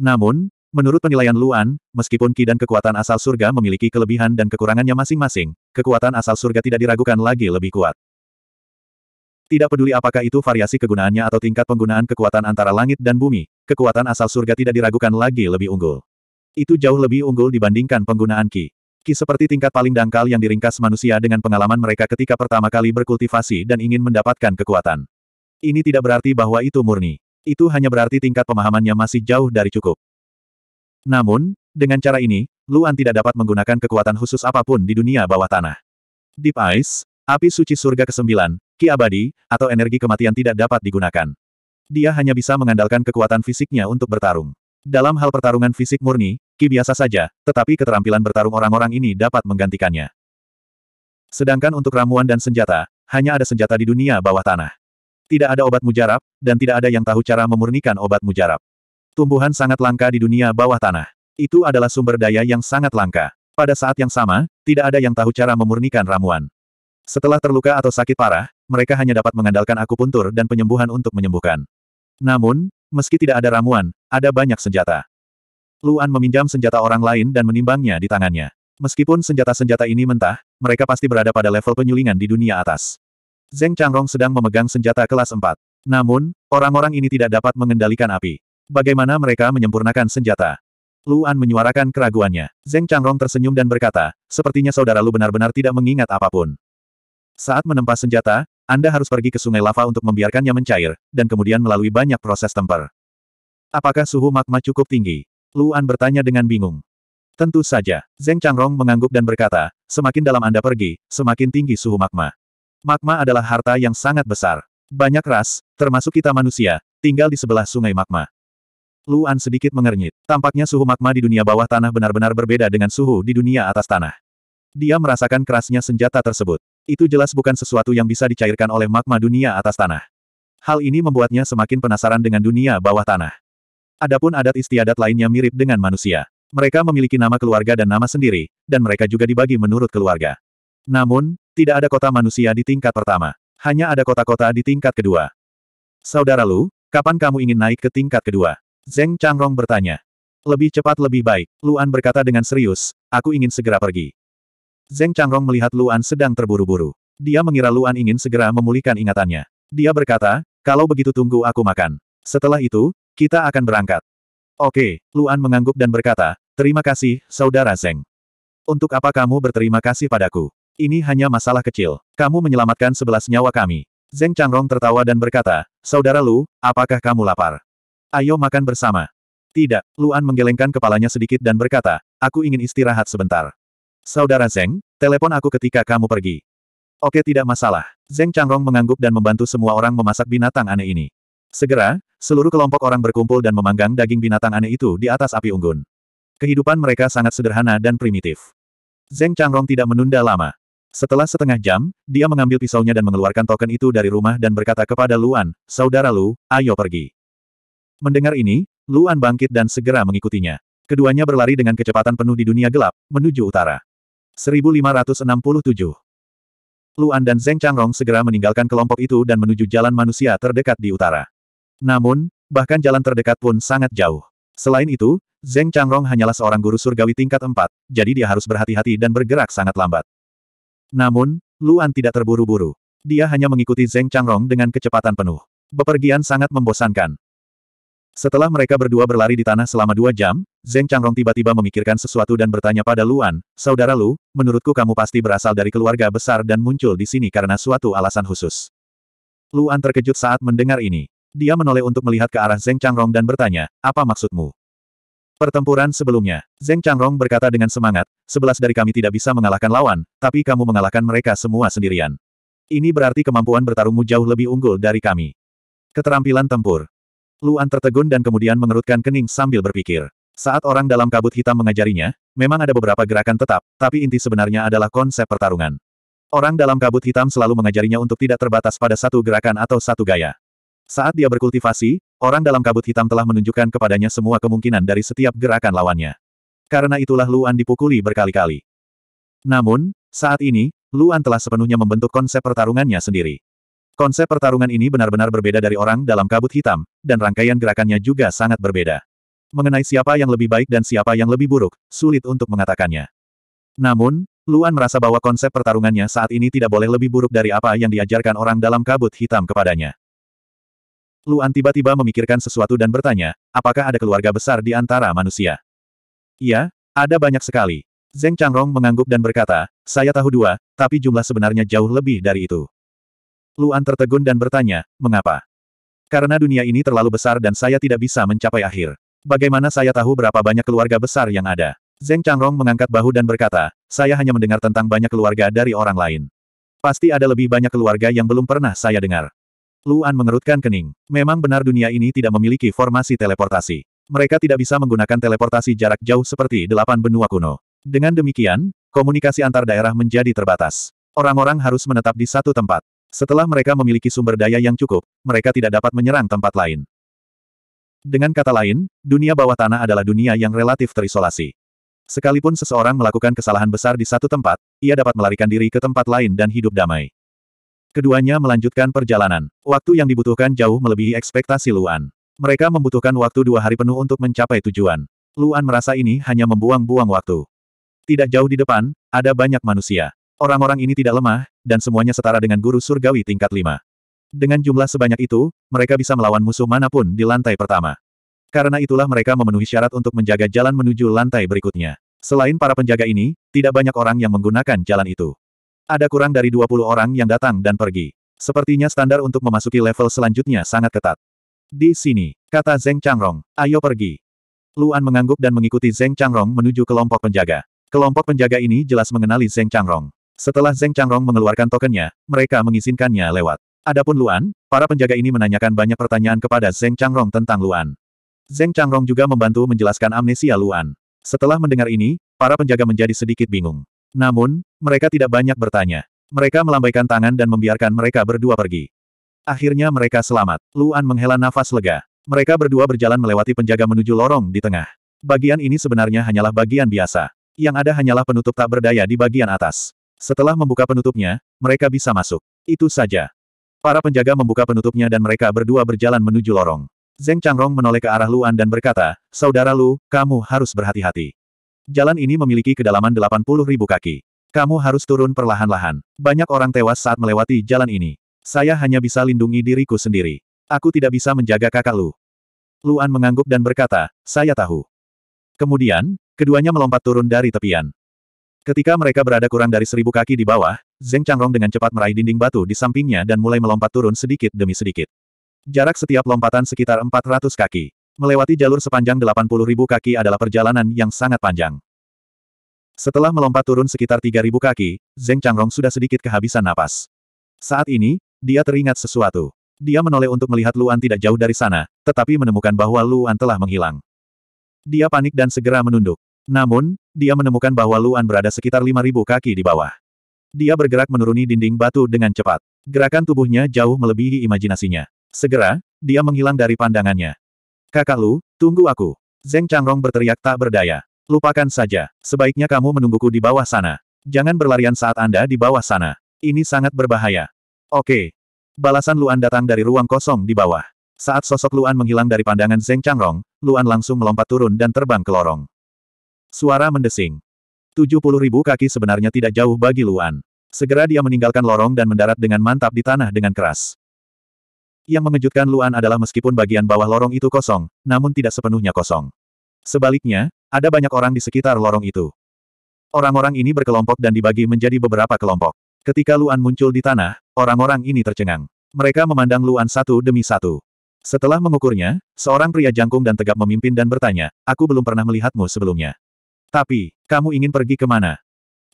Namun, menurut penilaian Luan, meskipun Qi dan kekuatan asal surga memiliki kelebihan dan kekurangannya masing-masing, kekuatan asal surga tidak diragukan lagi lebih kuat. Tidak peduli apakah itu variasi kegunaannya atau tingkat penggunaan kekuatan antara langit dan bumi, kekuatan asal surga tidak diragukan lagi lebih unggul. Itu jauh lebih unggul dibandingkan penggunaan Qi. Ki seperti tingkat paling dangkal yang diringkas manusia dengan pengalaman mereka ketika pertama kali berkultivasi dan ingin mendapatkan kekuatan. Ini tidak berarti bahwa itu murni. Itu hanya berarti tingkat pemahamannya masih jauh dari cukup. Namun, dengan cara ini, Luan tidak dapat menggunakan kekuatan khusus apapun di dunia bawah tanah. Deep Ice, Api Suci Surga ke-9, Ki Abadi, atau energi kematian tidak dapat digunakan. Dia hanya bisa mengandalkan kekuatan fisiknya untuk bertarung. Dalam hal pertarungan fisik murni, Ki biasa saja, tetapi keterampilan bertarung orang-orang ini dapat menggantikannya. Sedangkan untuk ramuan dan senjata, hanya ada senjata di dunia bawah tanah. Tidak ada obat mujarab, dan tidak ada yang tahu cara memurnikan obat mujarab. Tumbuhan sangat langka di dunia bawah tanah. Itu adalah sumber daya yang sangat langka. Pada saat yang sama, tidak ada yang tahu cara memurnikan ramuan. Setelah terluka atau sakit parah, mereka hanya dapat mengandalkan akupuntur dan penyembuhan untuk menyembuhkan. Namun, meski tidak ada ramuan, ada banyak senjata. Luan meminjam senjata orang lain dan menimbangnya di tangannya. Meskipun senjata-senjata ini mentah, mereka pasti berada pada level penyulingan di dunia atas. Zeng Changrong sedang memegang senjata kelas 4. Namun, orang-orang ini tidak dapat mengendalikan api. Bagaimana mereka menyempurnakan senjata? Luan menyuarakan keraguannya. Zeng Changrong tersenyum dan berkata, sepertinya saudara Lu benar-benar tidak mengingat apapun. Saat menempa senjata, Anda harus pergi ke sungai lava untuk membiarkannya mencair, dan kemudian melalui banyak proses temper. Apakah suhu magma cukup tinggi? Luan bertanya dengan bingung. Tentu saja, Zeng Changrong mengangguk dan berkata, semakin dalam Anda pergi, semakin tinggi suhu magma. Magma adalah harta yang sangat besar. Banyak ras, termasuk kita manusia, tinggal di sebelah sungai magma. Luan sedikit mengernyit. Tampaknya suhu magma di dunia bawah tanah benar-benar berbeda dengan suhu di dunia atas tanah. Dia merasakan kerasnya senjata tersebut. Itu jelas bukan sesuatu yang bisa dicairkan oleh magma dunia atas tanah. Hal ini membuatnya semakin penasaran dengan dunia bawah tanah. Adapun adat istiadat lainnya mirip dengan manusia. Mereka memiliki nama keluarga dan nama sendiri, dan mereka juga dibagi menurut keluarga. Namun, tidak ada kota manusia di tingkat pertama. Hanya ada kota-kota di tingkat kedua. Saudara Lu, kapan kamu ingin naik ke tingkat kedua? Zeng Changrong bertanya. Lebih cepat lebih baik, Luan berkata dengan serius, aku ingin segera pergi. Zeng Changrong melihat Luan sedang terburu-buru. Dia mengira Luan ingin segera memulihkan ingatannya. Dia berkata, kalau begitu tunggu aku makan. Setelah itu, kita akan berangkat. Oke, Luan mengangguk dan berkata, terima kasih, Saudara Zeng. Untuk apa kamu berterima kasih padaku? Ini hanya masalah kecil. Kamu menyelamatkan sebelas nyawa kami. Zeng Changrong tertawa dan berkata, Saudara Lu, apakah kamu lapar? Ayo makan bersama. Tidak, Luan menggelengkan kepalanya sedikit dan berkata, aku ingin istirahat sebentar. Saudara Zeng, telepon aku ketika kamu pergi. Oke tidak masalah. Zeng Changrong mengangguk dan membantu semua orang memasak binatang aneh ini. Segera, Seluruh kelompok orang berkumpul dan memanggang daging binatang aneh itu di atas api unggun. Kehidupan mereka sangat sederhana dan primitif. Zeng Changrong tidak menunda lama. Setelah setengah jam, dia mengambil pisaunya dan mengeluarkan token itu dari rumah dan berkata kepada Luan, Saudara Lu, ayo pergi. Mendengar ini, Luan bangkit dan segera mengikutinya. Keduanya berlari dengan kecepatan penuh di dunia gelap, menuju utara. 1567 Luan dan Zeng Changrong segera meninggalkan kelompok itu dan menuju jalan manusia terdekat di utara. Namun, bahkan jalan terdekat pun sangat jauh. Selain itu, Zeng Changrong hanyalah seorang guru surgawi tingkat 4, jadi dia harus berhati-hati dan bergerak sangat lambat. Namun, Luan tidak terburu-buru. Dia hanya mengikuti Zeng Changrong dengan kecepatan penuh. Bepergian sangat membosankan. Setelah mereka berdua berlari di tanah selama dua jam, Zeng Changrong tiba-tiba memikirkan sesuatu dan bertanya pada Luan, Saudara Lu, menurutku kamu pasti berasal dari keluarga besar dan muncul di sini karena suatu alasan khusus. Luan terkejut saat mendengar ini. Dia menoleh untuk melihat ke arah Zeng Changrong dan bertanya, apa maksudmu? Pertempuran sebelumnya, Zeng Changrong berkata dengan semangat, sebelas dari kami tidak bisa mengalahkan lawan, tapi kamu mengalahkan mereka semua sendirian. Ini berarti kemampuan bertarungmu jauh lebih unggul dari kami. Keterampilan tempur. Luan tertegun dan kemudian mengerutkan kening sambil berpikir. Saat orang dalam kabut hitam mengajarinya, memang ada beberapa gerakan tetap, tapi inti sebenarnya adalah konsep pertarungan. Orang dalam kabut hitam selalu mengajarinya untuk tidak terbatas pada satu gerakan atau satu gaya. Saat dia berkultivasi, orang dalam kabut hitam telah menunjukkan kepadanya semua kemungkinan dari setiap gerakan lawannya. Karena itulah Luan dipukuli berkali-kali. Namun, saat ini, Luan telah sepenuhnya membentuk konsep pertarungannya sendiri. Konsep pertarungan ini benar-benar berbeda dari orang dalam kabut hitam, dan rangkaian gerakannya juga sangat berbeda. Mengenai siapa yang lebih baik dan siapa yang lebih buruk, sulit untuk mengatakannya. Namun, Luan merasa bahwa konsep pertarungannya saat ini tidak boleh lebih buruk dari apa yang diajarkan orang dalam kabut hitam kepadanya. Luan tiba-tiba memikirkan sesuatu dan bertanya, apakah ada keluarga besar di antara manusia? Iya, ada banyak sekali. Zeng Changrong mengangguk dan berkata, saya tahu dua, tapi jumlah sebenarnya jauh lebih dari itu. Luan tertegun dan bertanya, mengapa? Karena dunia ini terlalu besar dan saya tidak bisa mencapai akhir. Bagaimana saya tahu berapa banyak keluarga besar yang ada? Zeng Changrong mengangkat bahu dan berkata, saya hanya mendengar tentang banyak keluarga dari orang lain. Pasti ada lebih banyak keluarga yang belum pernah saya dengar. Luan mengerutkan kening. Memang benar dunia ini tidak memiliki formasi teleportasi. Mereka tidak bisa menggunakan teleportasi jarak jauh seperti delapan benua kuno. Dengan demikian, komunikasi antar daerah menjadi terbatas. Orang-orang harus menetap di satu tempat. Setelah mereka memiliki sumber daya yang cukup, mereka tidak dapat menyerang tempat lain. Dengan kata lain, dunia bawah tanah adalah dunia yang relatif terisolasi. Sekalipun seseorang melakukan kesalahan besar di satu tempat, ia dapat melarikan diri ke tempat lain dan hidup damai. Keduanya melanjutkan perjalanan. Waktu yang dibutuhkan jauh melebihi ekspektasi Luan. Mereka membutuhkan waktu dua hari penuh untuk mencapai tujuan. Luan merasa ini hanya membuang-buang waktu. Tidak jauh di depan, ada banyak manusia. Orang-orang ini tidak lemah, dan semuanya setara dengan guru surgawi tingkat lima. Dengan jumlah sebanyak itu, mereka bisa melawan musuh manapun di lantai pertama. Karena itulah mereka memenuhi syarat untuk menjaga jalan menuju lantai berikutnya. Selain para penjaga ini, tidak banyak orang yang menggunakan jalan itu. Ada kurang dari 20 orang yang datang dan pergi. Sepertinya standar untuk memasuki level selanjutnya sangat ketat. Di sini, kata Zeng Changrong, ayo pergi. Luan mengangguk dan mengikuti Zeng Changrong menuju kelompok penjaga. Kelompok penjaga ini jelas mengenali Zeng Changrong. Setelah Zeng Changrong mengeluarkan tokennya, mereka mengizinkannya lewat. Adapun Luan, para penjaga ini menanyakan banyak pertanyaan kepada Zeng Changrong tentang Luan. Zeng Changrong juga membantu menjelaskan amnesia Luan. Setelah mendengar ini, para penjaga menjadi sedikit bingung. Namun, mereka tidak banyak bertanya. Mereka melambaikan tangan dan membiarkan mereka berdua pergi. Akhirnya mereka selamat. Luan menghela nafas lega. Mereka berdua berjalan melewati penjaga menuju lorong di tengah. Bagian ini sebenarnya hanyalah bagian biasa. Yang ada hanyalah penutup tak berdaya di bagian atas. Setelah membuka penutupnya, mereka bisa masuk. Itu saja. Para penjaga membuka penutupnya dan mereka berdua berjalan menuju lorong. Zeng Changrong menoleh ke arah Luan dan berkata, Saudara Lu, kamu harus berhati-hati. Jalan ini memiliki kedalaman 80 ribu kaki. Kamu harus turun perlahan-lahan. Banyak orang tewas saat melewati jalan ini. Saya hanya bisa lindungi diriku sendiri. Aku tidak bisa menjaga kakak Lu. Luan mengangguk dan berkata, saya tahu. Kemudian, keduanya melompat turun dari tepian. Ketika mereka berada kurang dari seribu kaki di bawah, Zeng Changrong dengan cepat meraih dinding batu di sampingnya dan mulai melompat turun sedikit demi sedikit. Jarak setiap lompatan sekitar 400 kaki. Melewati jalur sepanjang ribu kaki adalah perjalanan yang sangat panjang. Setelah melompat turun sekitar ribu kaki, Zeng Changrong sudah sedikit kehabisan napas. Saat ini, dia teringat sesuatu. Dia menoleh untuk melihat Luan tidak jauh dari sana, tetapi menemukan bahwa Luan telah menghilang. Dia panik dan segera menunduk. Namun, dia menemukan bahwa Luan berada sekitar 5.000 kaki di bawah. Dia bergerak menuruni dinding batu dengan cepat. Gerakan tubuhnya jauh melebihi imajinasinya. Segera, dia menghilang dari pandangannya. Kakak Lu, tunggu aku. Zeng Changrong berteriak tak berdaya. Lupakan saja. Sebaiknya kamu menungguku di bawah sana. Jangan berlarian saat Anda di bawah sana. Ini sangat berbahaya. Oke. Balasan Luan datang dari ruang kosong di bawah. Saat sosok Luan menghilang dari pandangan Zeng Changrong, Luan langsung melompat turun dan terbang ke lorong. Suara mendesing. 70 ribu kaki sebenarnya tidak jauh bagi Luan. Segera dia meninggalkan lorong dan mendarat dengan mantap di tanah dengan keras. Yang mengejutkan Luan adalah meskipun bagian bawah lorong itu kosong, namun tidak sepenuhnya kosong. Sebaliknya, ada banyak orang di sekitar lorong itu. Orang-orang ini berkelompok dan dibagi menjadi beberapa kelompok. Ketika Luan muncul di tanah, orang-orang ini tercengang. Mereka memandang Luan satu demi satu. Setelah mengukurnya, seorang pria jangkung dan tegap memimpin dan bertanya, aku belum pernah melihatmu sebelumnya. Tapi, kamu ingin pergi kemana?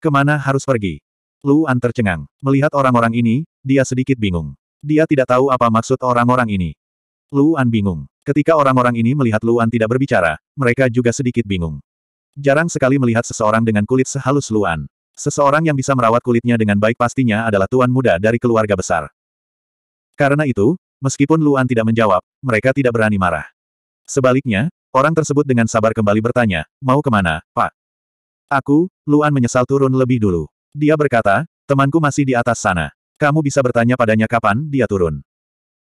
Kemana harus pergi? Luan tercengang. Melihat orang-orang ini, dia sedikit bingung. Dia tidak tahu apa maksud orang-orang ini. Luan bingung. Ketika orang-orang ini melihat Luan tidak berbicara, mereka juga sedikit bingung. Jarang sekali melihat seseorang dengan kulit sehalus Luan. Seseorang yang bisa merawat kulitnya dengan baik pastinya adalah tuan muda dari keluarga besar. Karena itu, meskipun Luan tidak menjawab, mereka tidak berani marah. Sebaliknya, orang tersebut dengan sabar kembali bertanya, mau kemana, Pak? Aku, Luan menyesal turun lebih dulu. Dia berkata, temanku masih di atas sana. Kamu bisa bertanya padanya kapan dia turun.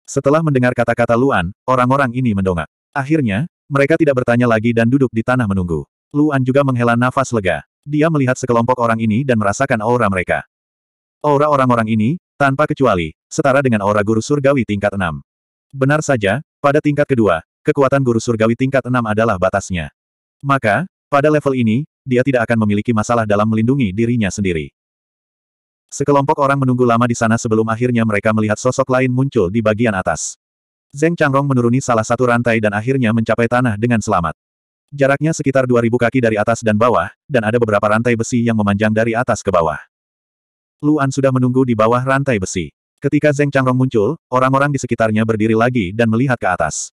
Setelah mendengar kata-kata Luan, orang-orang ini mendongak. Akhirnya, mereka tidak bertanya lagi dan duduk di tanah menunggu. Luan juga menghela nafas lega. Dia melihat sekelompok orang ini dan merasakan aura mereka. Aura orang-orang ini, tanpa kecuali, setara dengan aura guru surgawi tingkat 6. Benar saja, pada tingkat kedua, kekuatan guru surgawi tingkat 6 adalah batasnya. Maka, pada level ini, dia tidak akan memiliki masalah dalam melindungi dirinya sendiri. Sekelompok orang menunggu lama di sana sebelum akhirnya mereka melihat sosok lain muncul di bagian atas. Zeng Changrong menuruni salah satu rantai dan akhirnya mencapai tanah dengan selamat. Jaraknya sekitar 2000 kaki dari atas dan bawah, dan ada beberapa rantai besi yang memanjang dari atas ke bawah. Luan sudah menunggu di bawah rantai besi. Ketika Zeng Changrong muncul, orang-orang di sekitarnya berdiri lagi dan melihat ke atas.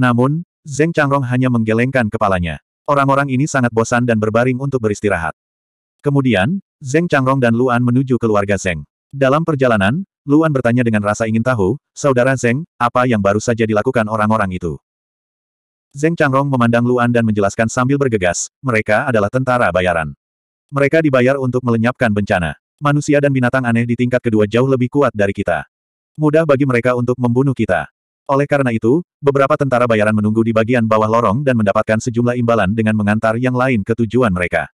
Namun, Zeng Changrong hanya menggelengkan kepalanya. Orang-orang ini sangat bosan dan berbaring untuk beristirahat. Kemudian, Zeng Changrong dan Luan menuju keluarga Zeng. Dalam perjalanan, Luan bertanya dengan rasa ingin tahu, Saudara Zeng, apa yang baru saja dilakukan orang-orang itu? Zeng Changrong memandang Luan dan menjelaskan sambil bergegas, mereka adalah tentara bayaran. Mereka dibayar untuk melenyapkan bencana. Manusia dan binatang aneh di tingkat kedua jauh lebih kuat dari kita. Mudah bagi mereka untuk membunuh kita. Oleh karena itu, beberapa tentara bayaran menunggu di bagian bawah lorong dan mendapatkan sejumlah imbalan dengan mengantar yang lain ke tujuan mereka.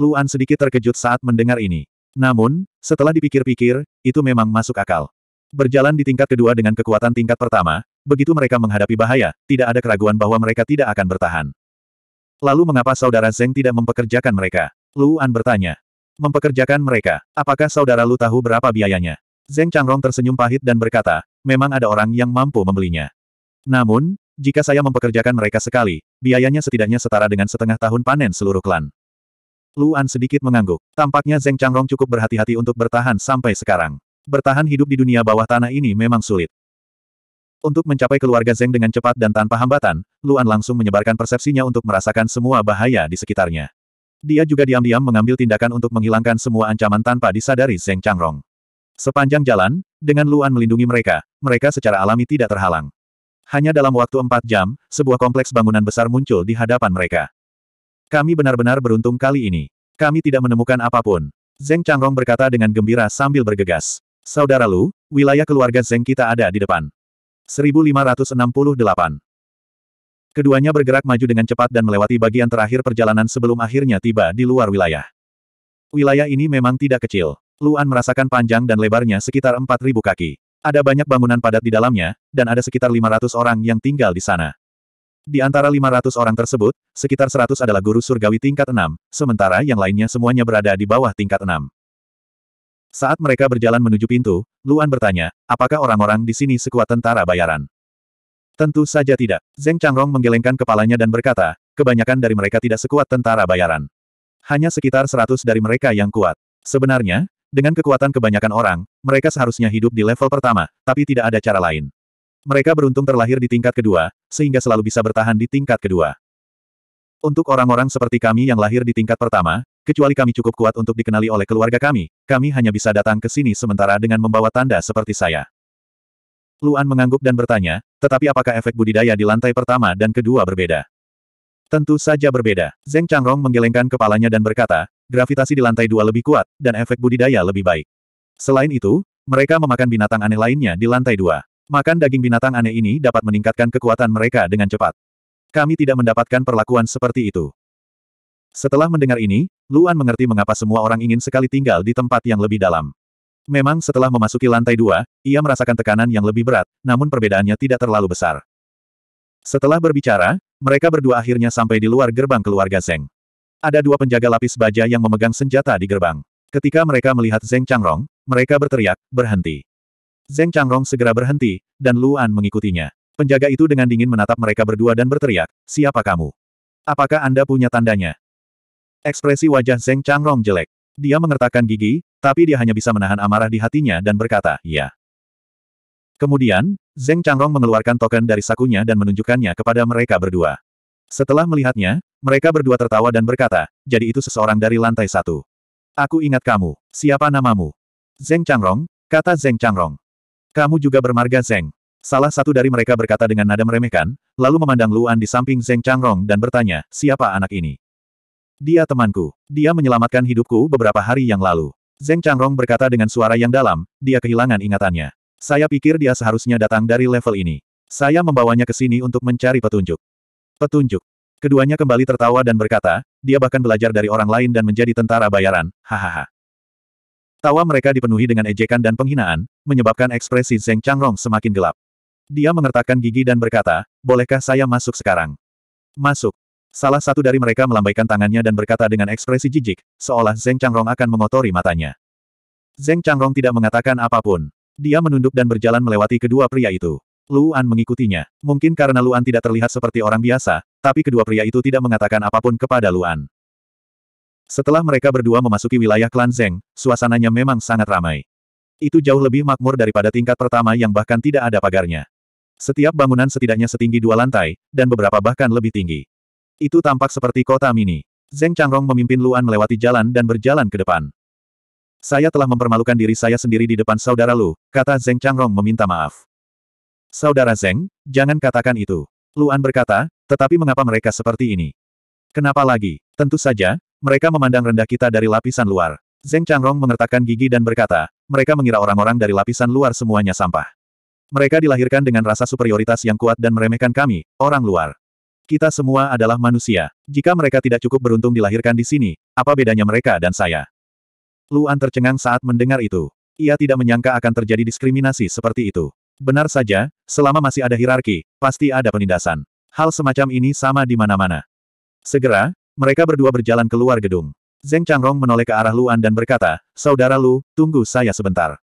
Luan sedikit terkejut saat mendengar ini. Namun, setelah dipikir-pikir, itu memang masuk akal. Berjalan di tingkat kedua dengan kekuatan tingkat pertama, begitu mereka menghadapi bahaya, tidak ada keraguan bahwa mereka tidak akan bertahan. Lalu mengapa saudara Zeng tidak mempekerjakan mereka? Luan bertanya. Mempekerjakan mereka, apakah saudara Lu tahu berapa biayanya? Zeng Changrong tersenyum pahit dan berkata, memang ada orang yang mampu membelinya. Namun, jika saya mempekerjakan mereka sekali, biayanya setidaknya setara dengan setengah tahun panen seluruh klan. Luan sedikit mengangguk. Tampaknya Zeng Changrong cukup berhati-hati untuk bertahan sampai sekarang. Bertahan hidup di dunia bawah tanah ini memang sulit. Untuk mencapai keluarga Zeng dengan cepat dan tanpa hambatan, Luan langsung menyebarkan persepsinya untuk merasakan semua bahaya di sekitarnya. Dia juga diam-diam mengambil tindakan untuk menghilangkan semua ancaman tanpa disadari Zeng Changrong. Sepanjang jalan, dengan Luan melindungi mereka, mereka secara alami tidak terhalang. Hanya dalam waktu empat jam, sebuah kompleks bangunan besar muncul di hadapan mereka. Kami benar-benar beruntung kali ini. Kami tidak menemukan apapun. Zeng Changrong berkata dengan gembira sambil bergegas. Saudara Lu, wilayah keluarga Zeng kita ada di depan. 1568. Keduanya bergerak maju dengan cepat dan melewati bagian terakhir perjalanan sebelum akhirnya tiba di luar wilayah. Wilayah ini memang tidak kecil. Luan merasakan panjang dan lebarnya sekitar 4.000 kaki. Ada banyak bangunan padat di dalamnya, dan ada sekitar 500 orang yang tinggal di sana. Di antara 500 orang tersebut, sekitar 100 adalah guru surgawi tingkat 6, sementara yang lainnya semuanya berada di bawah tingkat 6. Saat mereka berjalan menuju pintu, Luan bertanya, apakah orang-orang di sini sekuat tentara bayaran? Tentu saja tidak. Zeng Changrong menggelengkan kepalanya dan berkata, kebanyakan dari mereka tidak sekuat tentara bayaran. Hanya sekitar 100 dari mereka yang kuat. Sebenarnya, dengan kekuatan kebanyakan orang, mereka seharusnya hidup di level pertama, tapi tidak ada cara lain. Mereka beruntung terlahir di tingkat kedua, sehingga selalu bisa bertahan di tingkat kedua. Untuk orang-orang seperti kami yang lahir di tingkat pertama, kecuali kami cukup kuat untuk dikenali oleh keluarga kami, kami hanya bisa datang ke sini sementara dengan membawa tanda seperti saya. Luan mengangguk dan bertanya, tetapi apakah efek budidaya di lantai pertama dan kedua berbeda? Tentu saja berbeda. Zeng Changrong menggelengkan kepalanya dan berkata, gravitasi di lantai dua lebih kuat, dan efek budidaya lebih baik. Selain itu, mereka memakan binatang aneh lainnya di lantai dua. Makan daging binatang aneh ini dapat meningkatkan kekuatan mereka dengan cepat. Kami tidak mendapatkan perlakuan seperti itu. Setelah mendengar ini, Luan mengerti mengapa semua orang ingin sekali tinggal di tempat yang lebih dalam. Memang setelah memasuki lantai dua, ia merasakan tekanan yang lebih berat, namun perbedaannya tidak terlalu besar. Setelah berbicara, mereka berdua akhirnya sampai di luar gerbang keluarga Zeng. Ada dua penjaga lapis baja yang memegang senjata di gerbang. Ketika mereka melihat Zeng Changrong, mereka berteriak, berhenti. Zeng Changrong segera berhenti, dan Luan mengikutinya. Penjaga itu dengan dingin menatap mereka berdua dan berteriak, siapa kamu? Apakah Anda punya tandanya? Ekspresi wajah Zeng Changrong jelek. Dia mengertakkan gigi, tapi dia hanya bisa menahan amarah di hatinya dan berkata, ya. Kemudian, Zeng Changrong mengeluarkan token dari sakunya dan menunjukkannya kepada mereka berdua. Setelah melihatnya, mereka berdua tertawa dan berkata, jadi itu seseorang dari lantai satu. Aku ingat kamu. Siapa namamu? Zeng Changrong, kata Zeng Changrong. Kamu juga bermarga Zeng. Salah satu dari mereka berkata dengan nada meremehkan, lalu memandang Luan di samping Zeng Changrong dan bertanya, siapa anak ini? Dia temanku. Dia menyelamatkan hidupku beberapa hari yang lalu. Zeng Changrong berkata dengan suara yang dalam, dia kehilangan ingatannya. Saya pikir dia seharusnya datang dari level ini. Saya membawanya ke sini untuk mencari petunjuk. Petunjuk. Keduanya kembali tertawa dan berkata, dia bahkan belajar dari orang lain dan menjadi tentara bayaran, hahaha. Tawa mereka dipenuhi dengan ejekan dan penghinaan, menyebabkan ekspresi Zeng Changrong semakin gelap. Dia mengertakkan gigi dan berkata, bolehkah saya masuk sekarang? Masuk. Salah satu dari mereka melambaikan tangannya dan berkata dengan ekspresi jijik, seolah Zeng Changrong akan mengotori matanya. Zeng Changrong tidak mengatakan apapun. Dia menunduk dan berjalan melewati kedua pria itu. Luan mengikutinya. Mungkin karena Luan tidak terlihat seperti orang biasa, tapi kedua pria itu tidak mengatakan apapun kepada Luan. Setelah mereka berdua memasuki wilayah klan Zeng, suasananya memang sangat ramai. Itu jauh lebih makmur daripada tingkat pertama yang bahkan tidak ada pagarnya. Setiap bangunan setidaknya setinggi dua lantai, dan beberapa bahkan lebih tinggi. Itu tampak seperti kota mini. Zeng Changrong memimpin Luan melewati jalan dan berjalan ke depan. Saya telah mempermalukan diri saya sendiri di depan saudara Lu, kata Zeng Changrong meminta maaf. Saudara Zeng, jangan katakan itu. Luan berkata, tetapi mengapa mereka seperti ini? Kenapa lagi? Tentu saja, mereka memandang rendah kita dari lapisan luar. Zeng Changrong mengertakkan gigi dan berkata, mereka mengira orang-orang dari lapisan luar semuanya sampah. Mereka dilahirkan dengan rasa superioritas yang kuat dan meremehkan kami, orang luar. Kita semua adalah manusia. Jika mereka tidak cukup beruntung dilahirkan di sini, apa bedanya mereka dan saya? Luan tercengang saat mendengar itu. Ia tidak menyangka akan terjadi diskriminasi seperti itu. Benar saja, selama masih ada hierarki, pasti ada penindasan. Hal semacam ini sama di mana-mana. Segera, mereka berdua berjalan keluar gedung. Zeng Changrong menoleh ke arah Luan dan berkata, Saudara Lu, tunggu saya sebentar.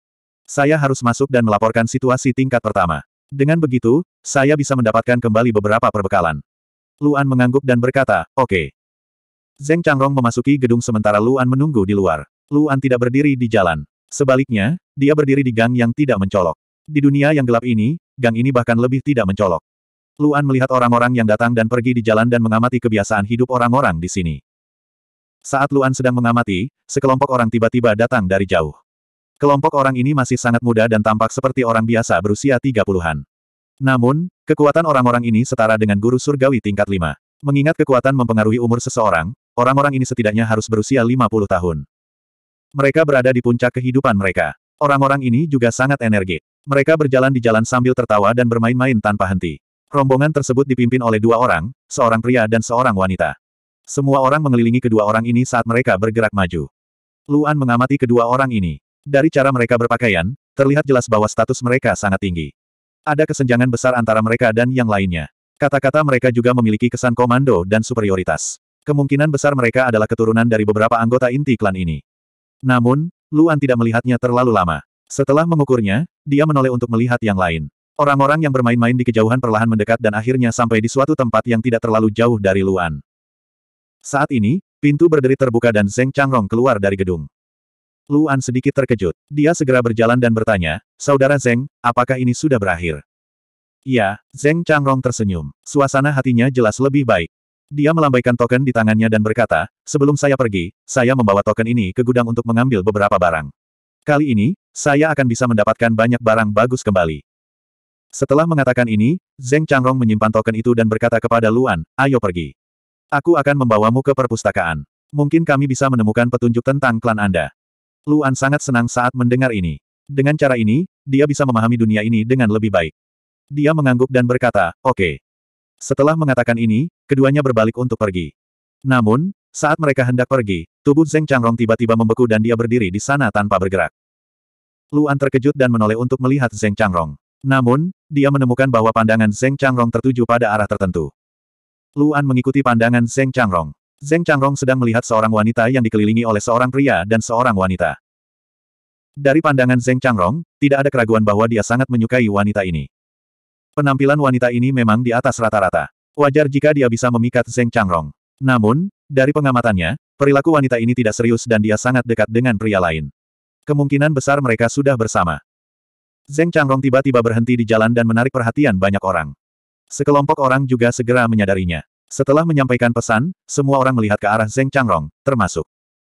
Saya harus masuk dan melaporkan situasi tingkat pertama. Dengan begitu, saya bisa mendapatkan kembali beberapa perbekalan. Luan mengangguk dan berkata, oke. Okay. Zeng Changrong memasuki gedung sementara Luan menunggu di luar. Luan tidak berdiri di jalan. Sebaliknya, dia berdiri di gang yang tidak mencolok. Di dunia yang gelap ini, gang ini bahkan lebih tidak mencolok. Luan melihat orang-orang yang datang dan pergi di jalan dan mengamati kebiasaan hidup orang-orang di sini. Saat Luan sedang mengamati, sekelompok orang tiba-tiba datang dari jauh. Kelompok orang ini masih sangat muda dan tampak seperti orang biasa berusia 30-an. Namun, kekuatan orang-orang ini setara dengan guru surgawi tingkat 5. Mengingat kekuatan mempengaruhi umur seseorang, orang-orang ini setidaknya harus berusia 50 tahun. Mereka berada di puncak kehidupan mereka. Orang-orang ini juga sangat energik. Mereka berjalan di jalan sambil tertawa dan bermain-main tanpa henti. Rombongan tersebut dipimpin oleh dua orang, seorang pria dan seorang wanita. Semua orang mengelilingi kedua orang ini saat mereka bergerak maju. Luan mengamati kedua orang ini. Dari cara mereka berpakaian, terlihat jelas bahwa status mereka sangat tinggi. Ada kesenjangan besar antara mereka dan yang lainnya. Kata-kata mereka juga memiliki kesan komando dan superioritas. Kemungkinan besar mereka adalah keturunan dari beberapa anggota inti klan ini. Namun, Luan tidak melihatnya terlalu lama. Setelah mengukurnya, dia menoleh untuk melihat yang lain. Orang-orang yang bermain-main di kejauhan perlahan mendekat dan akhirnya sampai di suatu tempat yang tidak terlalu jauh dari Luan. Saat ini, pintu berderit terbuka dan Zeng Changrong keluar dari gedung. Luan sedikit terkejut. Dia segera berjalan dan bertanya, Saudara Zeng, apakah ini sudah berakhir? Ya, Zeng Changrong tersenyum. Suasana hatinya jelas lebih baik. Dia melambaikan token di tangannya dan berkata, Sebelum saya pergi, saya membawa token ini ke gudang untuk mengambil beberapa barang. Kali ini, saya akan bisa mendapatkan banyak barang bagus kembali. Setelah mengatakan ini, Zeng Changrong menyimpan token itu dan berkata kepada Luan, ayo pergi. Aku akan membawamu ke perpustakaan. Mungkin kami bisa menemukan petunjuk tentang klan Anda. Luan sangat senang saat mendengar ini. Dengan cara ini, dia bisa memahami dunia ini dengan lebih baik. Dia mengangguk dan berkata, oke. Okay. Setelah mengatakan ini, keduanya berbalik untuk pergi. Namun, saat mereka hendak pergi, tubuh Zeng Changrong tiba-tiba membeku dan dia berdiri di sana tanpa bergerak. Luan terkejut dan menoleh untuk melihat Zeng Changrong. Namun, dia menemukan bahwa pandangan Zeng Changrong tertuju pada arah tertentu. Luan mengikuti pandangan Zeng Changrong. Zeng Changrong sedang melihat seorang wanita yang dikelilingi oleh seorang pria dan seorang wanita. Dari pandangan Zeng Changrong, tidak ada keraguan bahwa dia sangat menyukai wanita ini. Penampilan wanita ini memang di atas rata-rata. Wajar jika dia bisa memikat Zeng Changrong. Namun, dari pengamatannya, perilaku wanita ini tidak serius dan dia sangat dekat dengan pria lain. Kemungkinan besar mereka sudah bersama. Zeng Changrong tiba-tiba berhenti di jalan dan menarik perhatian banyak orang. Sekelompok orang juga segera menyadarinya. Setelah menyampaikan pesan, semua orang melihat ke arah Zeng Changrong, termasuk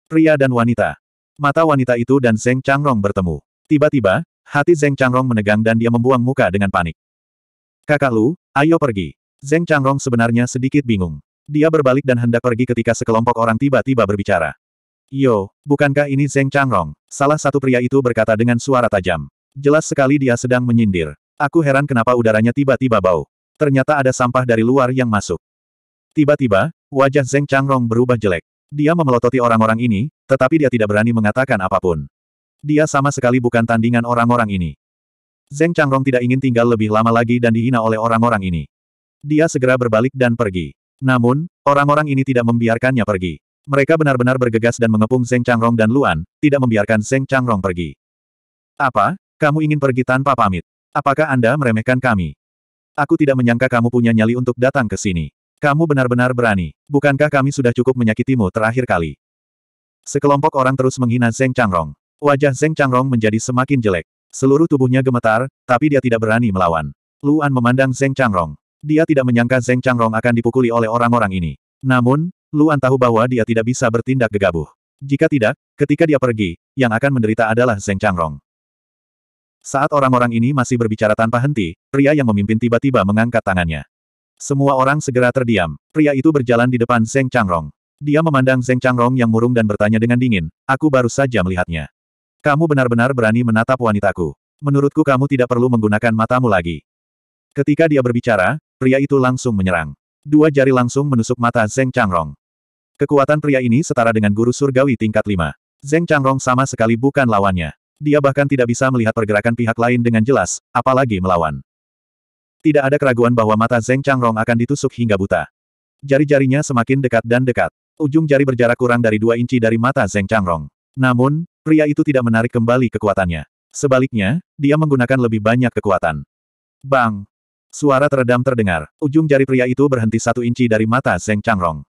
pria dan wanita. Mata wanita itu dan Zeng Changrong bertemu. Tiba-tiba, hati Zeng Changrong menegang dan dia membuang muka dengan panik. Kakak Lu, ayo pergi. Zeng Changrong sebenarnya sedikit bingung. Dia berbalik dan hendak pergi ketika sekelompok orang tiba-tiba berbicara. Yo, bukankah ini Zeng Changrong? Salah satu pria itu berkata dengan suara tajam. Jelas sekali dia sedang menyindir. Aku heran kenapa udaranya tiba-tiba bau. Ternyata ada sampah dari luar yang masuk. Tiba-tiba, wajah Zeng Changrong berubah jelek. Dia memelototi orang-orang ini, tetapi dia tidak berani mengatakan apapun. Dia sama sekali bukan tandingan orang-orang ini. Zeng Changrong tidak ingin tinggal lebih lama lagi dan dihina oleh orang-orang ini. Dia segera berbalik dan pergi. Namun, orang-orang ini tidak membiarkannya pergi. Mereka benar-benar bergegas dan mengepung Zeng Changrong dan Luan, tidak membiarkan Zeng Changrong pergi. Apa? Kamu ingin pergi tanpa pamit. Apakah Anda meremehkan kami? Aku tidak menyangka kamu punya nyali untuk datang ke sini. Kamu benar-benar berani. Bukankah kami sudah cukup menyakitimu terakhir kali? Sekelompok orang terus menghina Zeng Changrong. Wajah Zeng Changrong menjadi semakin jelek. Seluruh tubuhnya gemetar, tapi dia tidak berani melawan. Luan memandang Zeng Changrong. Dia tidak menyangka Zeng Changrong akan dipukuli oleh orang-orang ini. Namun, Luan tahu bahwa dia tidak bisa bertindak gegabah. Jika tidak, ketika dia pergi, yang akan menderita adalah Zeng Changrong. Saat orang-orang ini masih berbicara tanpa henti, pria yang memimpin tiba-tiba mengangkat tangannya. Semua orang segera terdiam. Pria itu berjalan di depan Zeng Changrong. Dia memandang Zeng Changrong yang murung dan bertanya dengan dingin, aku baru saja melihatnya. Kamu benar-benar berani menatap wanitaku. Menurutku kamu tidak perlu menggunakan matamu lagi. Ketika dia berbicara, pria itu langsung menyerang. Dua jari langsung menusuk mata Zeng Changrong. Kekuatan pria ini setara dengan guru surgawi tingkat 5. Zeng Changrong sama sekali bukan lawannya. Dia bahkan tidak bisa melihat pergerakan pihak lain dengan jelas, apalagi melawan. Tidak ada keraguan bahwa mata Zeng Changrong akan ditusuk hingga buta. Jari-jarinya semakin dekat dan dekat. Ujung jari berjarak kurang dari dua inci dari mata Zeng Changrong. Namun, pria itu tidak menarik kembali kekuatannya. Sebaliknya, dia menggunakan lebih banyak kekuatan. Bang! Suara teredam terdengar. Ujung jari pria itu berhenti satu inci dari mata Zeng Changrong.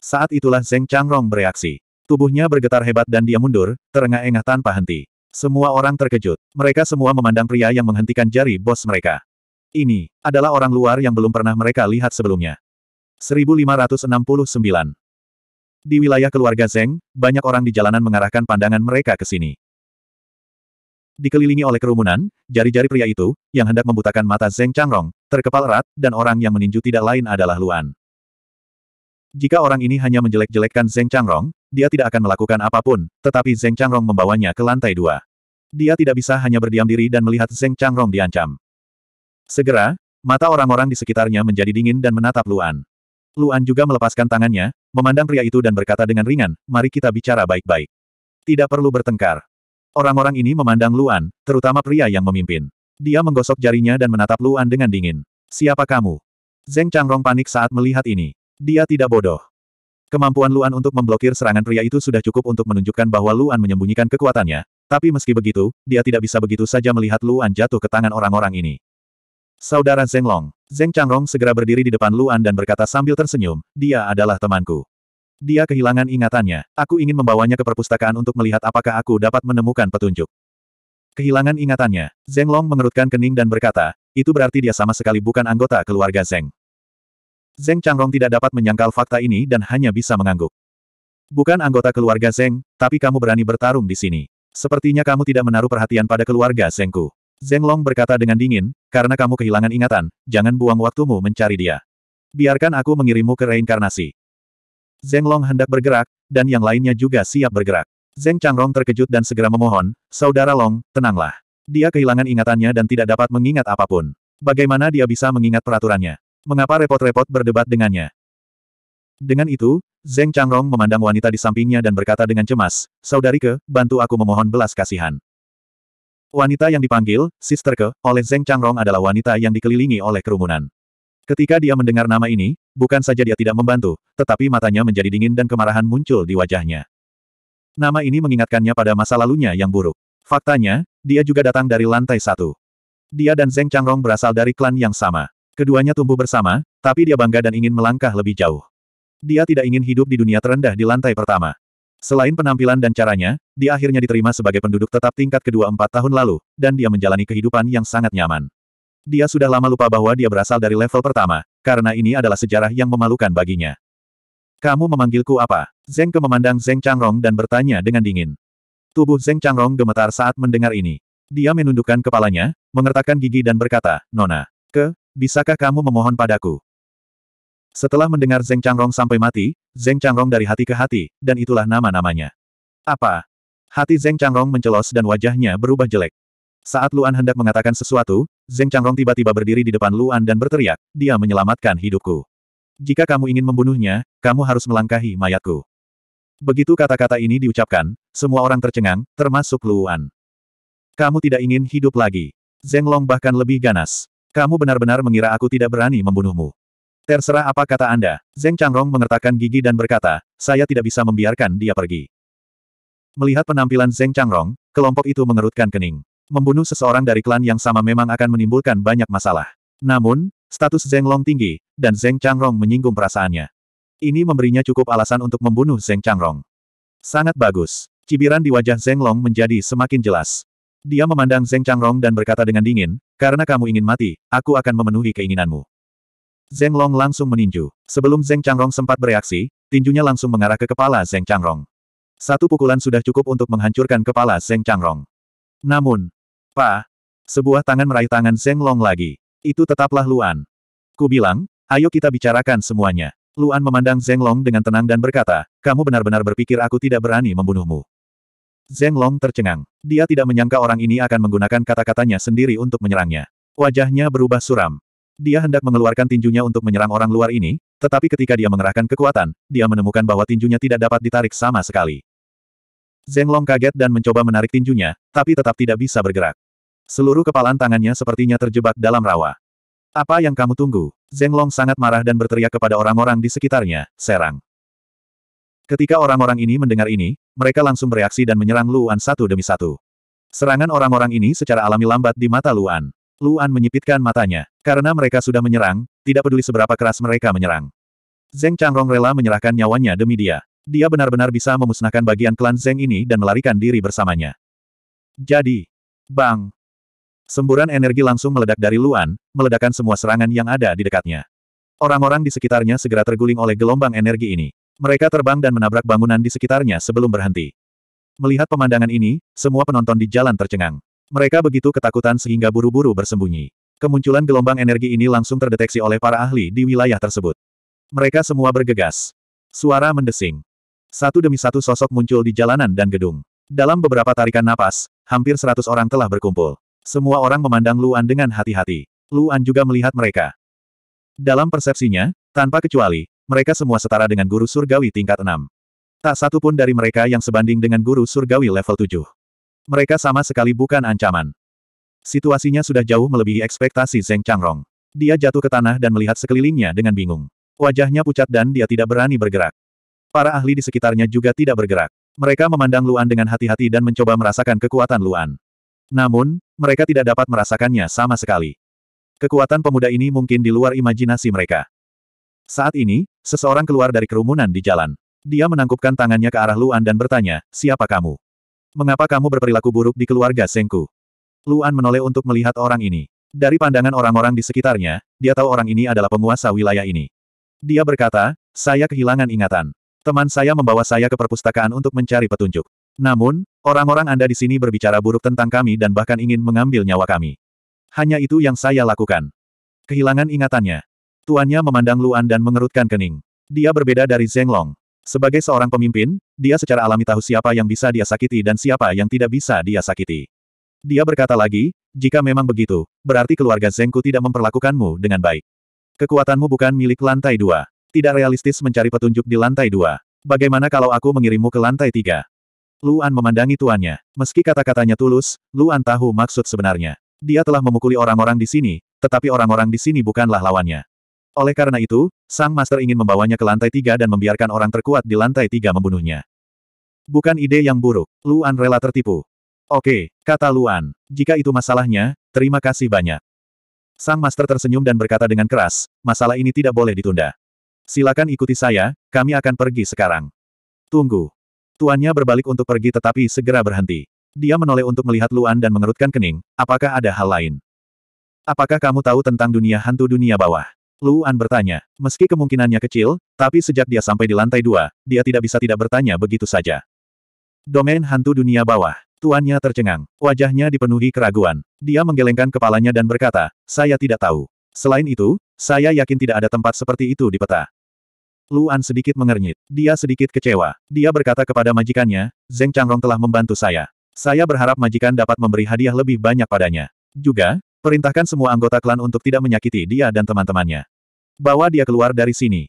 Saat itulah Zeng Changrong bereaksi. Tubuhnya bergetar hebat dan dia mundur, terengah-engah tanpa henti. Semua orang terkejut. Mereka semua memandang pria yang menghentikan jari bos mereka. Ini adalah orang luar yang belum pernah mereka lihat sebelumnya. 1569 Di wilayah keluarga Zeng, banyak orang di jalanan mengarahkan pandangan mereka ke sini. Dikelilingi oleh kerumunan, jari-jari pria itu, yang hendak membutakan mata Zeng Changrong, terkepal erat, dan orang yang meninju tidak lain adalah Luan. Jika orang ini hanya menjelek-jelekkan Zeng Changrong, dia tidak akan melakukan apapun, tetapi Zeng Changrong membawanya ke lantai dua. Dia tidak bisa hanya berdiam diri dan melihat Zeng Changrong diancam. Segera, mata orang-orang di sekitarnya menjadi dingin dan menatap Luan. Luan juga melepaskan tangannya, memandang pria itu dan berkata dengan ringan, mari kita bicara baik-baik. Tidak perlu bertengkar. Orang-orang ini memandang Luan, terutama pria yang memimpin. Dia menggosok jarinya dan menatap Luan dengan dingin. Siapa kamu? Zeng Changrong panik saat melihat ini. Dia tidak bodoh. Kemampuan Luan untuk memblokir serangan pria itu sudah cukup untuk menunjukkan bahwa Luan menyembunyikan kekuatannya, tapi meski begitu, dia tidak bisa begitu saja melihat Luan jatuh ke tangan orang-orang ini. Saudara Zeng Long, Zeng Changrong segera berdiri di depan Luan dan berkata sambil tersenyum, dia adalah temanku. Dia kehilangan ingatannya, aku ingin membawanya ke perpustakaan untuk melihat apakah aku dapat menemukan petunjuk. Kehilangan ingatannya, Zeng Long mengerutkan kening dan berkata, itu berarti dia sama sekali bukan anggota keluarga Zeng. Zeng Changrong tidak dapat menyangkal fakta ini dan hanya bisa mengangguk. Bukan anggota keluarga Zeng, tapi kamu berani bertarung di sini. Sepertinya kamu tidak menaruh perhatian pada keluarga Zengku. Zeng Long berkata dengan dingin, karena kamu kehilangan ingatan, jangan buang waktumu mencari dia. Biarkan aku mengirimmu ke reinkarnasi. Zeng Long hendak bergerak, dan yang lainnya juga siap bergerak. Zeng Changrong terkejut dan segera memohon, Saudara Long, tenanglah. Dia kehilangan ingatannya dan tidak dapat mengingat apapun. Bagaimana dia bisa mengingat peraturannya? mengapa repot-repot berdebat dengannya? Dengan itu, Zeng Changrong memandang wanita di sampingnya dan berkata dengan cemas, Saudari ke, bantu aku memohon belas kasihan. Wanita yang dipanggil, Sister Ke, oleh Zeng Changrong adalah wanita yang dikelilingi oleh kerumunan. Ketika dia mendengar nama ini, bukan saja dia tidak membantu, tetapi matanya menjadi dingin dan kemarahan muncul di wajahnya. Nama ini mengingatkannya pada masa lalunya yang buruk. Faktanya, dia juga datang dari lantai satu. Dia dan Zeng Changrong berasal dari klan yang sama. Keduanya tumbuh bersama, tapi dia bangga dan ingin melangkah lebih jauh. Dia tidak ingin hidup di dunia terendah di lantai pertama. Selain penampilan dan caranya, dia akhirnya diterima sebagai penduduk tetap tingkat kedua empat tahun lalu, dan dia menjalani kehidupan yang sangat nyaman. Dia sudah lama lupa bahwa dia berasal dari level pertama, karena ini adalah sejarah yang memalukan baginya. Kamu memanggilku apa? Zeng Ke memandang Zeng Changrong dan bertanya dengan dingin. Tubuh Zeng Changrong gemetar saat mendengar ini. Dia menundukkan kepalanya, mengertakkan gigi dan berkata, Nona, ke, bisakah kamu memohon padaku? Setelah mendengar Zeng Changrong sampai mati, Zeng Changrong dari hati ke hati, dan itulah nama-namanya. Apa? Hati Zeng Changrong mencelos dan wajahnya berubah jelek. Saat Luan hendak mengatakan sesuatu, Zeng Changrong tiba-tiba berdiri di depan Luan dan berteriak, dia menyelamatkan hidupku. Jika kamu ingin membunuhnya, kamu harus melangkahi mayatku. Begitu kata-kata ini diucapkan, semua orang tercengang, termasuk Luan. Kamu tidak ingin hidup lagi. Zeng Long bahkan lebih ganas. Kamu benar-benar mengira aku tidak berani membunuhmu. Terserah apa kata Anda. Zeng Changrong mengertakkan gigi dan berkata, saya tidak bisa membiarkan dia pergi. Melihat penampilan Zeng Changrong, kelompok itu mengerutkan kening. Membunuh seseorang dari klan yang sama memang akan menimbulkan banyak masalah. Namun, status Zeng Long tinggi, dan Zeng Changrong menyinggung perasaannya. Ini memberinya cukup alasan untuk membunuh Zeng Changrong. Sangat bagus. Cibiran di wajah Zeng Long menjadi semakin jelas. Dia memandang Zeng Changrong dan berkata dengan dingin, karena kamu ingin mati, aku akan memenuhi keinginanmu. Zeng Long langsung meninju. Sebelum Zeng Changrong sempat bereaksi, tinjunya langsung mengarah ke kepala Zeng Changrong. Satu pukulan sudah cukup untuk menghancurkan kepala Zeng Changrong. Namun, pa, sebuah tangan meraih tangan Zeng Long lagi. Itu tetaplah Luan. Ku bilang, ayo kita bicarakan semuanya. Luan memandang Zeng Long dengan tenang dan berkata, kamu benar-benar berpikir aku tidak berani membunuhmu. Zeng Long tercengang. Dia tidak menyangka orang ini akan menggunakan kata-katanya sendiri untuk menyerangnya. Wajahnya berubah suram. Dia hendak mengeluarkan tinjunya untuk menyerang orang luar ini, tetapi ketika dia mengerahkan kekuatan, dia menemukan bahwa tinjunya tidak dapat ditarik sama sekali. Zeng Long kaget dan mencoba menarik tinjunya, tapi tetap tidak bisa bergerak. Seluruh kepalan tangannya sepertinya terjebak dalam rawa. Apa yang kamu tunggu? Zeng Long sangat marah dan berteriak kepada orang-orang di sekitarnya, serang. Ketika orang-orang ini mendengar ini, mereka langsung bereaksi dan menyerang Luan satu demi satu. Serangan orang-orang ini secara alami lambat di mata Luan. Luan menyipitkan matanya. Karena mereka sudah menyerang, tidak peduli seberapa keras mereka menyerang. Zeng Changrong rela menyerahkan nyawanya demi dia. Dia benar-benar bisa memusnahkan bagian klan Zeng ini dan melarikan diri bersamanya. Jadi, bang! Semburan energi langsung meledak dari Luan, meledakkan semua serangan yang ada di dekatnya. Orang-orang di sekitarnya segera terguling oleh gelombang energi ini. Mereka terbang dan menabrak bangunan di sekitarnya sebelum berhenti. Melihat pemandangan ini, semua penonton di jalan tercengang. Mereka begitu ketakutan sehingga buru-buru bersembunyi. Kemunculan gelombang energi ini langsung terdeteksi oleh para ahli di wilayah tersebut. Mereka semua bergegas. Suara mendesing. Satu demi satu sosok muncul di jalanan dan gedung. Dalam beberapa tarikan napas, hampir seratus orang telah berkumpul. Semua orang memandang Luan dengan hati-hati. Luan juga melihat mereka. Dalam persepsinya, tanpa kecuali, mereka semua setara dengan guru surgawi tingkat 6. Tak satu pun dari mereka yang sebanding dengan guru surgawi level 7. Mereka sama sekali bukan ancaman. Situasinya sudah jauh melebihi ekspektasi Zeng Changrong. Dia jatuh ke tanah dan melihat sekelilingnya dengan bingung. Wajahnya pucat dan dia tidak berani bergerak. Para ahli di sekitarnya juga tidak bergerak. Mereka memandang Luan dengan hati-hati dan mencoba merasakan kekuatan Luan. Namun, mereka tidak dapat merasakannya sama sekali. Kekuatan pemuda ini mungkin di luar imajinasi mereka. Saat ini, seseorang keluar dari kerumunan di jalan. Dia menangkupkan tangannya ke arah Luan dan bertanya, siapa kamu? Mengapa kamu berperilaku buruk di keluarga Sengku? Luan menoleh untuk melihat orang ini. Dari pandangan orang-orang di sekitarnya, dia tahu orang ini adalah penguasa wilayah ini. Dia berkata, saya kehilangan ingatan. Teman saya membawa saya ke perpustakaan untuk mencari petunjuk. Namun, orang-orang Anda di sini berbicara buruk tentang kami dan bahkan ingin mengambil nyawa kami. Hanya itu yang saya lakukan. Kehilangan ingatannya. Tuannya memandang Luan dan mengerutkan kening. Dia berbeda dari Zheng Long. Sebagai seorang pemimpin, dia secara alami tahu siapa yang bisa dia sakiti dan siapa yang tidak bisa dia sakiti. Dia berkata lagi, jika memang begitu, berarti keluarga Zengku tidak memperlakukanmu dengan baik. Kekuatanmu bukan milik lantai dua. Tidak realistis mencari petunjuk di lantai dua. Bagaimana kalau aku mengirimmu ke lantai tiga? Luan memandangi tuannya. Meski kata-katanya tulus, Luan tahu maksud sebenarnya. Dia telah memukuli orang-orang di sini, tetapi orang-orang di sini bukanlah lawannya. Oleh karena itu, Sang Master ingin membawanya ke lantai tiga dan membiarkan orang terkuat di lantai tiga membunuhnya. Bukan ide yang buruk, Luan rela tertipu. Oke, kata Luan. Jika itu masalahnya, terima kasih banyak. Sang Master tersenyum dan berkata dengan keras, masalah ini tidak boleh ditunda. Silakan ikuti saya, kami akan pergi sekarang. Tunggu. Tuannya berbalik untuk pergi tetapi segera berhenti. Dia menoleh untuk melihat Luan dan mengerutkan kening, apakah ada hal lain? Apakah kamu tahu tentang dunia hantu dunia bawah? Luan bertanya. Meski kemungkinannya kecil, tapi sejak dia sampai di lantai dua, dia tidak bisa tidak bertanya begitu saja. Domain hantu dunia bawah. Tuannya tercengang. Wajahnya dipenuhi keraguan. Dia menggelengkan kepalanya dan berkata, saya tidak tahu. Selain itu, saya yakin tidak ada tempat seperti itu di peta. Luan sedikit mengernyit. Dia sedikit kecewa. Dia berkata kepada majikannya, Zeng Changrong telah membantu saya. Saya berharap majikan dapat memberi hadiah lebih banyak padanya. Juga, Perintahkan semua anggota klan untuk tidak menyakiti dia dan teman-temannya. Bawa dia keluar dari sini.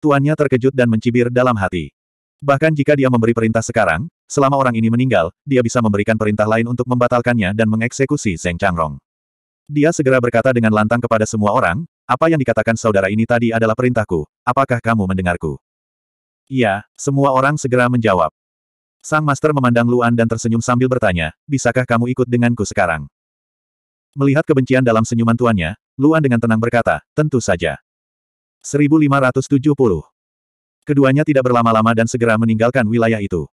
Tuannya terkejut dan mencibir dalam hati. Bahkan jika dia memberi perintah sekarang, selama orang ini meninggal, dia bisa memberikan perintah lain untuk membatalkannya dan mengeksekusi Zeng Changrong. Dia segera berkata dengan lantang kepada semua orang, apa yang dikatakan saudara ini tadi adalah perintahku, apakah kamu mendengarku? Iya, semua orang segera menjawab. Sang Master memandang Luan dan tersenyum sambil bertanya, bisakah kamu ikut denganku sekarang? Melihat kebencian dalam senyuman tuannya, Luan dengan tenang berkata, tentu saja. 1570. Keduanya tidak berlama-lama dan segera meninggalkan wilayah itu.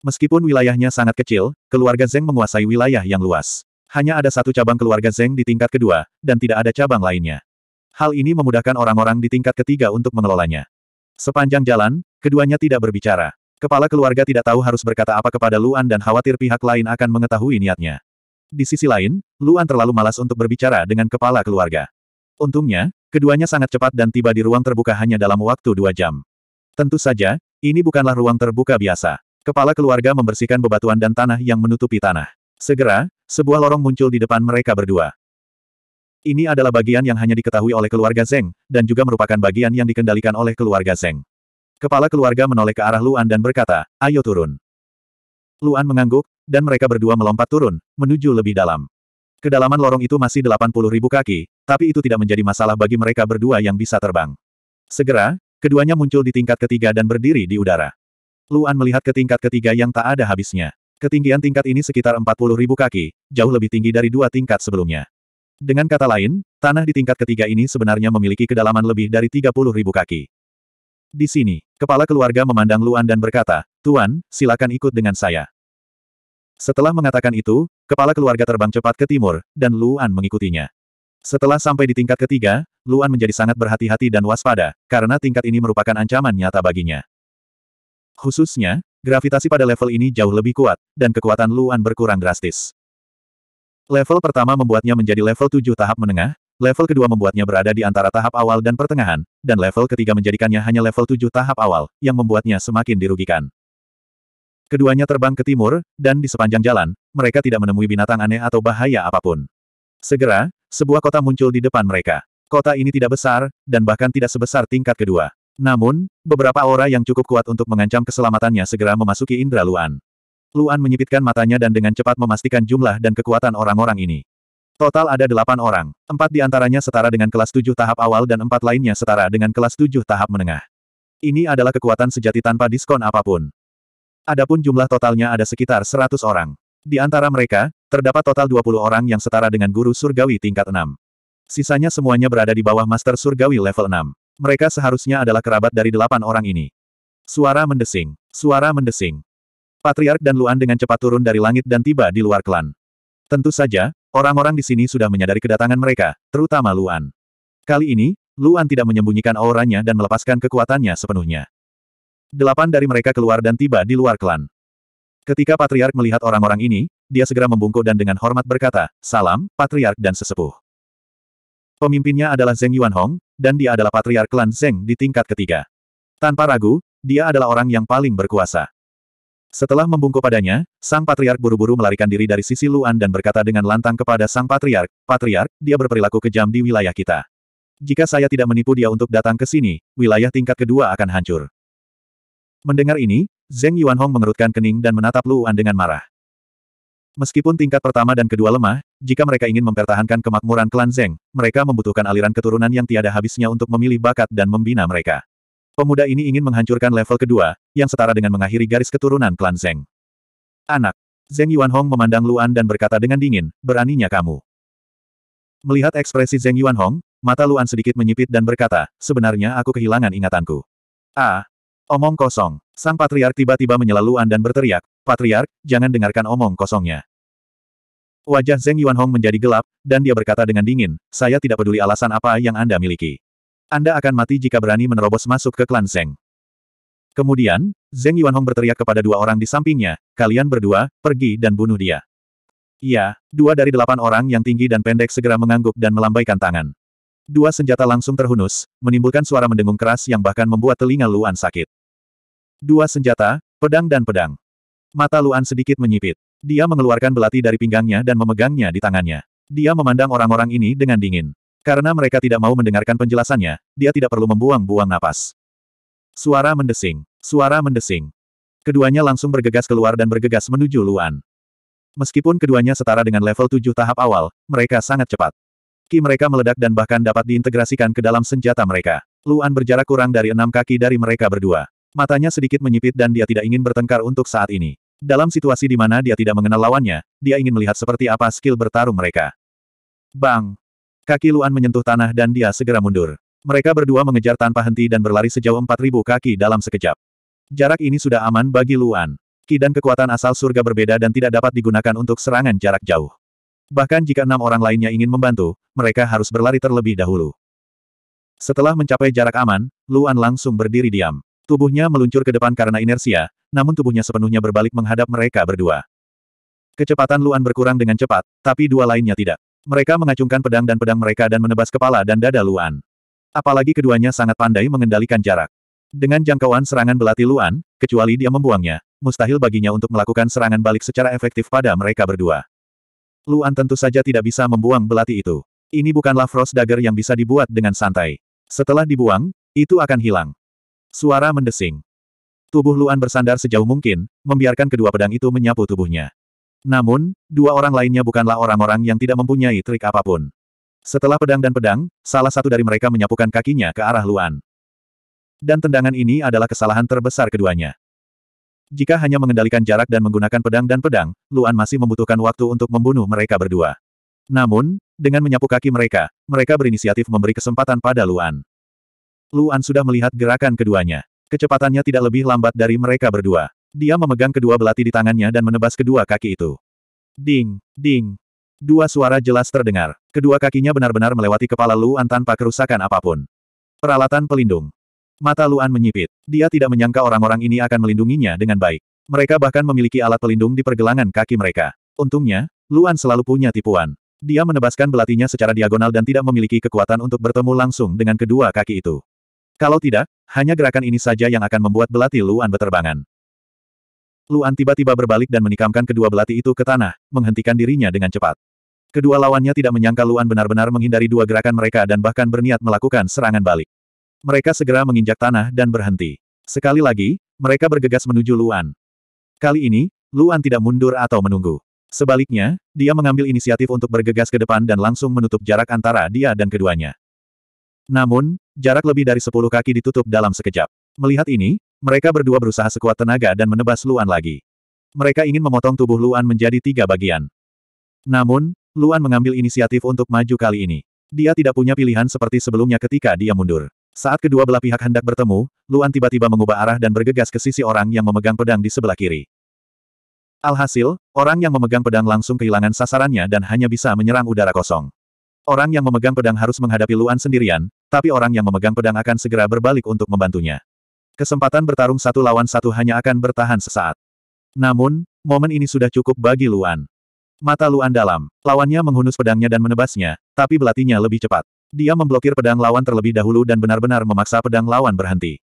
Meskipun wilayahnya sangat kecil, keluarga Zeng menguasai wilayah yang luas. Hanya ada satu cabang keluarga Zeng di tingkat kedua, dan tidak ada cabang lainnya. Hal ini memudahkan orang-orang di tingkat ketiga untuk mengelolanya. Sepanjang jalan, keduanya tidak berbicara. Kepala keluarga tidak tahu harus berkata apa kepada Luan dan khawatir pihak lain akan mengetahui niatnya. Di sisi lain, Luan terlalu malas untuk berbicara dengan kepala keluarga. Untungnya, keduanya sangat cepat dan tiba di ruang terbuka hanya dalam waktu dua jam. Tentu saja, ini bukanlah ruang terbuka biasa. Kepala keluarga membersihkan bebatuan dan tanah yang menutupi tanah. Segera, sebuah lorong muncul di depan mereka berdua. Ini adalah bagian yang hanya diketahui oleh keluarga Zeng, dan juga merupakan bagian yang dikendalikan oleh keluarga Zeng. Kepala keluarga menoleh ke arah Luan dan berkata, ayo turun. Luan mengangguk, dan mereka berdua melompat turun, menuju lebih dalam. Kedalaman lorong itu masih 80 ribu kaki, tapi itu tidak menjadi masalah bagi mereka berdua yang bisa terbang. Segera, keduanya muncul di tingkat ketiga dan berdiri di udara. Luan melihat ke tingkat ketiga yang tak ada habisnya. Ketinggian tingkat ini sekitar 40 ribu kaki, jauh lebih tinggi dari dua tingkat sebelumnya. Dengan kata lain, tanah di tingkat ketiga ini sebenarnya memiliki kedalaman lebih dari 30 ribu kaki. Di sini, kepala keluarga memandang Luan dan berkata, Tuan, silakan ikut dengan saya. Setelah mengatakan itu, kepala keluarga terbang cepat ke timur, dan Luan mengikutinya. Setelah sampai di tingkat ketiga, Luan menjadi sangat berhati-hati dan waspada, karena tingkat ini merupakan ancaman nyata baginya. Khususnya, gravitasi pada level ini jauh lebih kuat, dan kekuatan Luan berkurang drastis. Level pertama membuatnya menjadi level tujuh tahap menengah, level kedua membuatnya berada di antara tahap awal dan pertengahan, dan level ketiga menjadikannya hanya level tujuh tahap awal, yang membuatnya semakin dirugikan. Keduanya terbang ke timur, dan di sepanjang jalan, mereka tidak menemui binatang aneh atau bahaya apapun. Segera, sebuah kota muncul di depan mereka. Kota ini tidak besar, dan bahkan tidak sebesar tingkat kedua. Namun, beberapa aura yang cukup kuat untuk mengancam keselamatannya segera memasuki indra Luan. Luan menyipitkan matanya dan dengan cepat memastikan jumlah dan kekuatan orang-orang ini. Total ada delapan orang, empat di antaranya setara dengan kelas tujuh tahap awal dan empat lainnya setara dengan kelas tujuh tahap menengah. Ini adalah kekuatan sejati tanpa diskon apapun. Adapun jumlah totalnya ada sekitar 100 orang. Di antara mereka, terdapat total 20 orang yang setara dengan guru surgawi tingkat 6. Sisanya semuanya berada di bawah master surgawi level 6. Mereka seharusnya adalah kerabat dari delapan orang ini. Suara mendesing. Suara mendesing. Patriark dan Luan dengan cepat turun dari langit dan tiba di luar klan. Tentu saja, orang-orang di sini sudah menyadari kedatangan mereka, terutama Luan. Kali ini, Luan tidak menyembunyikan auranya dan melepaskan kekuatannya sepenuhnya. Delapan dari mereka keluar dan tiba di luar klan. Ketika Patriark melihat orang-orang ini, dia segera membungkuk dan dengan hormat berkata, Salam, Patriark dan Sesepuh. Pemimpinnya adalah Zeng Yuanhong, dan dia adalah Patriark Klan Zeng di tingkat ketiga. Tanpa ragu, dia adalah orang yang paling berkuasa. Setelah membungkuk padanya, Sang Patriark buru-buru melarikan diri dari sisi Luan dan berkata dengan lantang kepada Sang Patriark, Patriark, dia berperilaku kejam di wilayah kita. Jika saya tidak menipu dia untuk datang ke sini, wilayah tingkat kedua akan hancur. Mendengar ini, Zeng Yuanhong mengerutkan kening dan menatap Luan dengan marah. Meskipun tingkat pertama dan kedua lemah, jika mereka ingin mempertahankan kemakmuran klan Zeng, mereka membutuhkan aliran keturunan yang tiada habisnya untuk memilih bakat dan membina mereka. Pemuda ini ingin menghancurkan level kedua, yang setara dengan mengakhiri garis keturunan klan Zeng. Anak. Zeng Yuanhong memandang Luan dan berkata dengan dingin, beraninya kamu. Melihat ekspresi Zeng Yuanhong, mata Luan sedikit menyipit dan berkata, sebenarnya aku kehilangan ingatanku. Ah, Omong kosong. Sang Patriark tiba-tiba menyela Luan dan berteriak, Patriark, jangan dengarkan omong kosongnya. Wajah Zeng Yuanhong menjadi gelap, dan dia berkata dengan dingin, saya tidak peduli alasan apa yang Anda miliki. Anda akan mati jika berani menerobos masuk ke klan Zeng. Kemudian, Zeng Yuanhong berteriak kepada dua orang di sampingnya, kalian berdua, pergi dan bunuh dia. Iya, dua dari delapan orang yang tinggi dan pendek segera mengangguk dan melambaikan tangan. Dua senjata langsung terhunus, menimbulkan suara mendengung keras yang bahkan membuat telinga Luan sakit. Dua senjata, pedang dan pedang. Mata Luan sedikit menyipit. Dia mengeluarkan belati dari pinggangnya dan memegangnya di tangannya. Dia memandang orang-orang ini dengan dingin. Karena mereka tidak mau mendengarkan penjelasannya, dia tidak perlu membuang-buang napas. Suara mendesing. Suara mendesing. Keduanya langsung bergegas keluar dan bergegas menuju Luan. Meskipun keduanya setara dengan level 7 tahap awal, mereka sangat cepat. Ki mereka meledak dan bahkan dapat diintegrasikan ke dalam senjata mereka. Luan berjarak kurang dari enam kaki dari mereka berdua. Matanya sedikit menyipit dan dia tidak ingin bertengkar untuk saat ini. Dalam situasi di mana dia tidak mengenal lawannya, dia ingin melihat seperti apa skill bertarung mereka. Bang! Kaki Luan menyentuh tanah dan dia segera mundur. Mereka berdua mengejar tanpa henti dan berlari sejauh 4.000 kaki dalam sekejap. Jarak ini sudah aman bagi Luan. Ki dan kekuatan asal surga berbeda dan tidak dapat digunakan untuk serangan jarak jauh. Bahkan jika enam orang lainnya ingin membantu, mereka harus berlari terlebih dahulu. Setelah mencapai jarak aman, Luan langsung berdiri diam. Tubuhnya meluncur ke depan karena inersia, namun tubuhnya sepenuhnya berbalik menghadap mereka berdua. Kecepatan Luan berkurang dengan cepat, tapi dua lainnya tidak. Mereka mengacungkan pedang dan pedang mereka dan menebas kepala dan dada Luan. Apalagi keduanya sangat pandai mengendalikan jarak. Dengan jangkauan serangan belati Luan, kecuali dia membuangnya, mustahil baginya untuk melakukan serangan balik secara efektif pada mereka berdua. Luan tentu saja tidak bisa membuang belati itu. Ini bukanlah Frost Dagger yang bisa dibuat dengan santai. Setelah dibuang, itu akan hilang. Suara mendesing. Tubuh Luan bersandar sejauh mungkin, membiarkan kedua pedang itu menyapu tubuhnya. Namun, dua orang lainnya bukanlah orang-orang yang tidak mempunyai trik apapun. Setelah pedang dan pedang, salah satu dari mereka menyapukan kakinya ke arah Luan. Dan tendangan ini adalah kesalahan terbesar keduanya. Jika hanya mengendalikan jarak dan menggunakan pedang dan pedang, Luan masih membutuhkan waktu untuk membunuh mereka berdua. Namun, dengan menyapu kaki mereka, mereka berinisiatif memberi kesempatan pada Luan. Luan sudah melihat gerakan keduanya. Kecepatannya tidak lebih lambat dari mereka berdua. Dia memegang kedua belati di tangannya dan menebas kedua kaki itu. Ding, ding. Dua suara jelas terdengar. Kedua kakinya benar-benar melewati kepala Luan tanpa kerusakan apapun. Peralatan pelindung. Mata Luan menyipit. Dia tidak menyangka orang-orang ini akan melindunginya dengan baik. Mereka bahkan memiliki alat pelindung di pergelangan kaki mereka. Untungnya, Luan selalu punya tipuan. Dia menebaskan belatinya secara diagonal dan tidak memiliki kekuatan untuk bertemu langsung dengan kedua kaki itu. Kalau tidak, hanya gerakan ini saja yang akan membuat belati Luan berterbangan. Luan tiba-tiba berbalik dan menikamkan kedua belati itu ke tanah, menghentikan dirinya dengan cepat. Kedua lawannya tidak menyangka Luan benar-benar menghindari dua gerakan mereka dan bahkan berniat melakukan serangan balik. Mereka segera menginjak tanah dan berhenti. Sekali lagi, mereka bergegas menuju Luan. Kali ini, Luan tidak mundur atau menunggu. Sebaliknya, dia mengambil inisiatif untuk bergegas ke depan dan langsung menutup jarak antara dia dan keduanya. Namun, jarak lebih dari sepuluh kaki ditutup dalam sekejap. Melihat ini, mereka berdua berusaha sekuat tenaga dan menebas Luan lagi. Mereka ingin memotong tubuh Luan menjadi tiga bagian. Namun, Luan mengambil inisiatif untuk maju kali ini. Dia tidak punya pilihan seperti sebelumnya ketika dia mundur. Saat kedua belah pihak hendak bertemu, Luan tiba-tiba mengubah arah dan bergegas ke sisi orang yang memegang pedang di sebelah kiri. Alhasil, orang yang memegang pedang langsung kehilangan sasarannya dan hanya bisa menyerang udara kosong. Orang yang memegang pedang harus menghadapi Luan sendirian, tapi orang yang memegang pedang akan segera berbalik untuk membantunya. Kesempatan bertarung satu lawan satu hanya akan bertahan sesaat. Namun, momen ini sudah cukup bagi Luan. Mata Luan dalam, lawannya menghunus pedangnya dan menebasnya, tapi belatinya lebih cepat. Dia memblokir pedang lawan terlebih dahulu dan benar-benar memaksa pedang lawan berhenti.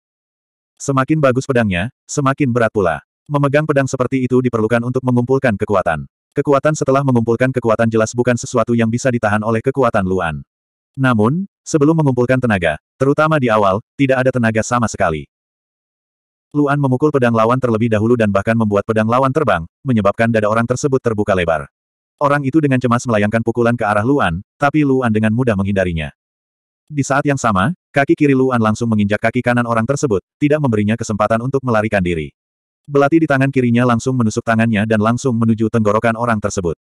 Semakin bagus pedangnya, semakin berat pula. Memegang pedang seperti itu diperlukan untuk mengumpulkan kekuatan. Kekuatan setelah mengumpulkan kekuatan jelas bukan sesuatu yang bisa ditahan oleh kekuatan Luan. Namun, sebelum mengumpulkan tenaga, terutama di awal, tidak ada tenaga sama sekali. Luan memukul pedang lawan terlebih dahulu dan bahkan membuat pedang lawan terbang, menyebabkan dada orang tersebut terbuka lebar. Orang itu dengan cemas melayangkan pukulan ke arah Luan, tapi Luan dengan mudah menghindarinya. Di saat yang sama, kaki kiri Luan langsung menginjak kaki kanan orang tersebut, tidak memberinya kesempatan untuk melarikan diri. Belati di tangan kirinya langsung menusuk tangannya dan langsung menuju tenggorokan orang tersebut.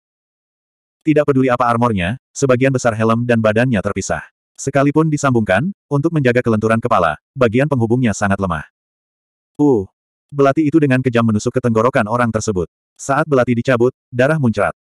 Tidak peduli apa armornya, sebagian besar helm dan badannya terpisah. Sekalipun disambungkan, untuk menjaga kelenturan kepala, bagian penghubungnya sangat lemah. Uh! Belati itu dengan kejam menusuk ke tenggorokan orang tersebut. Saat belati dicabut, darah muncrat.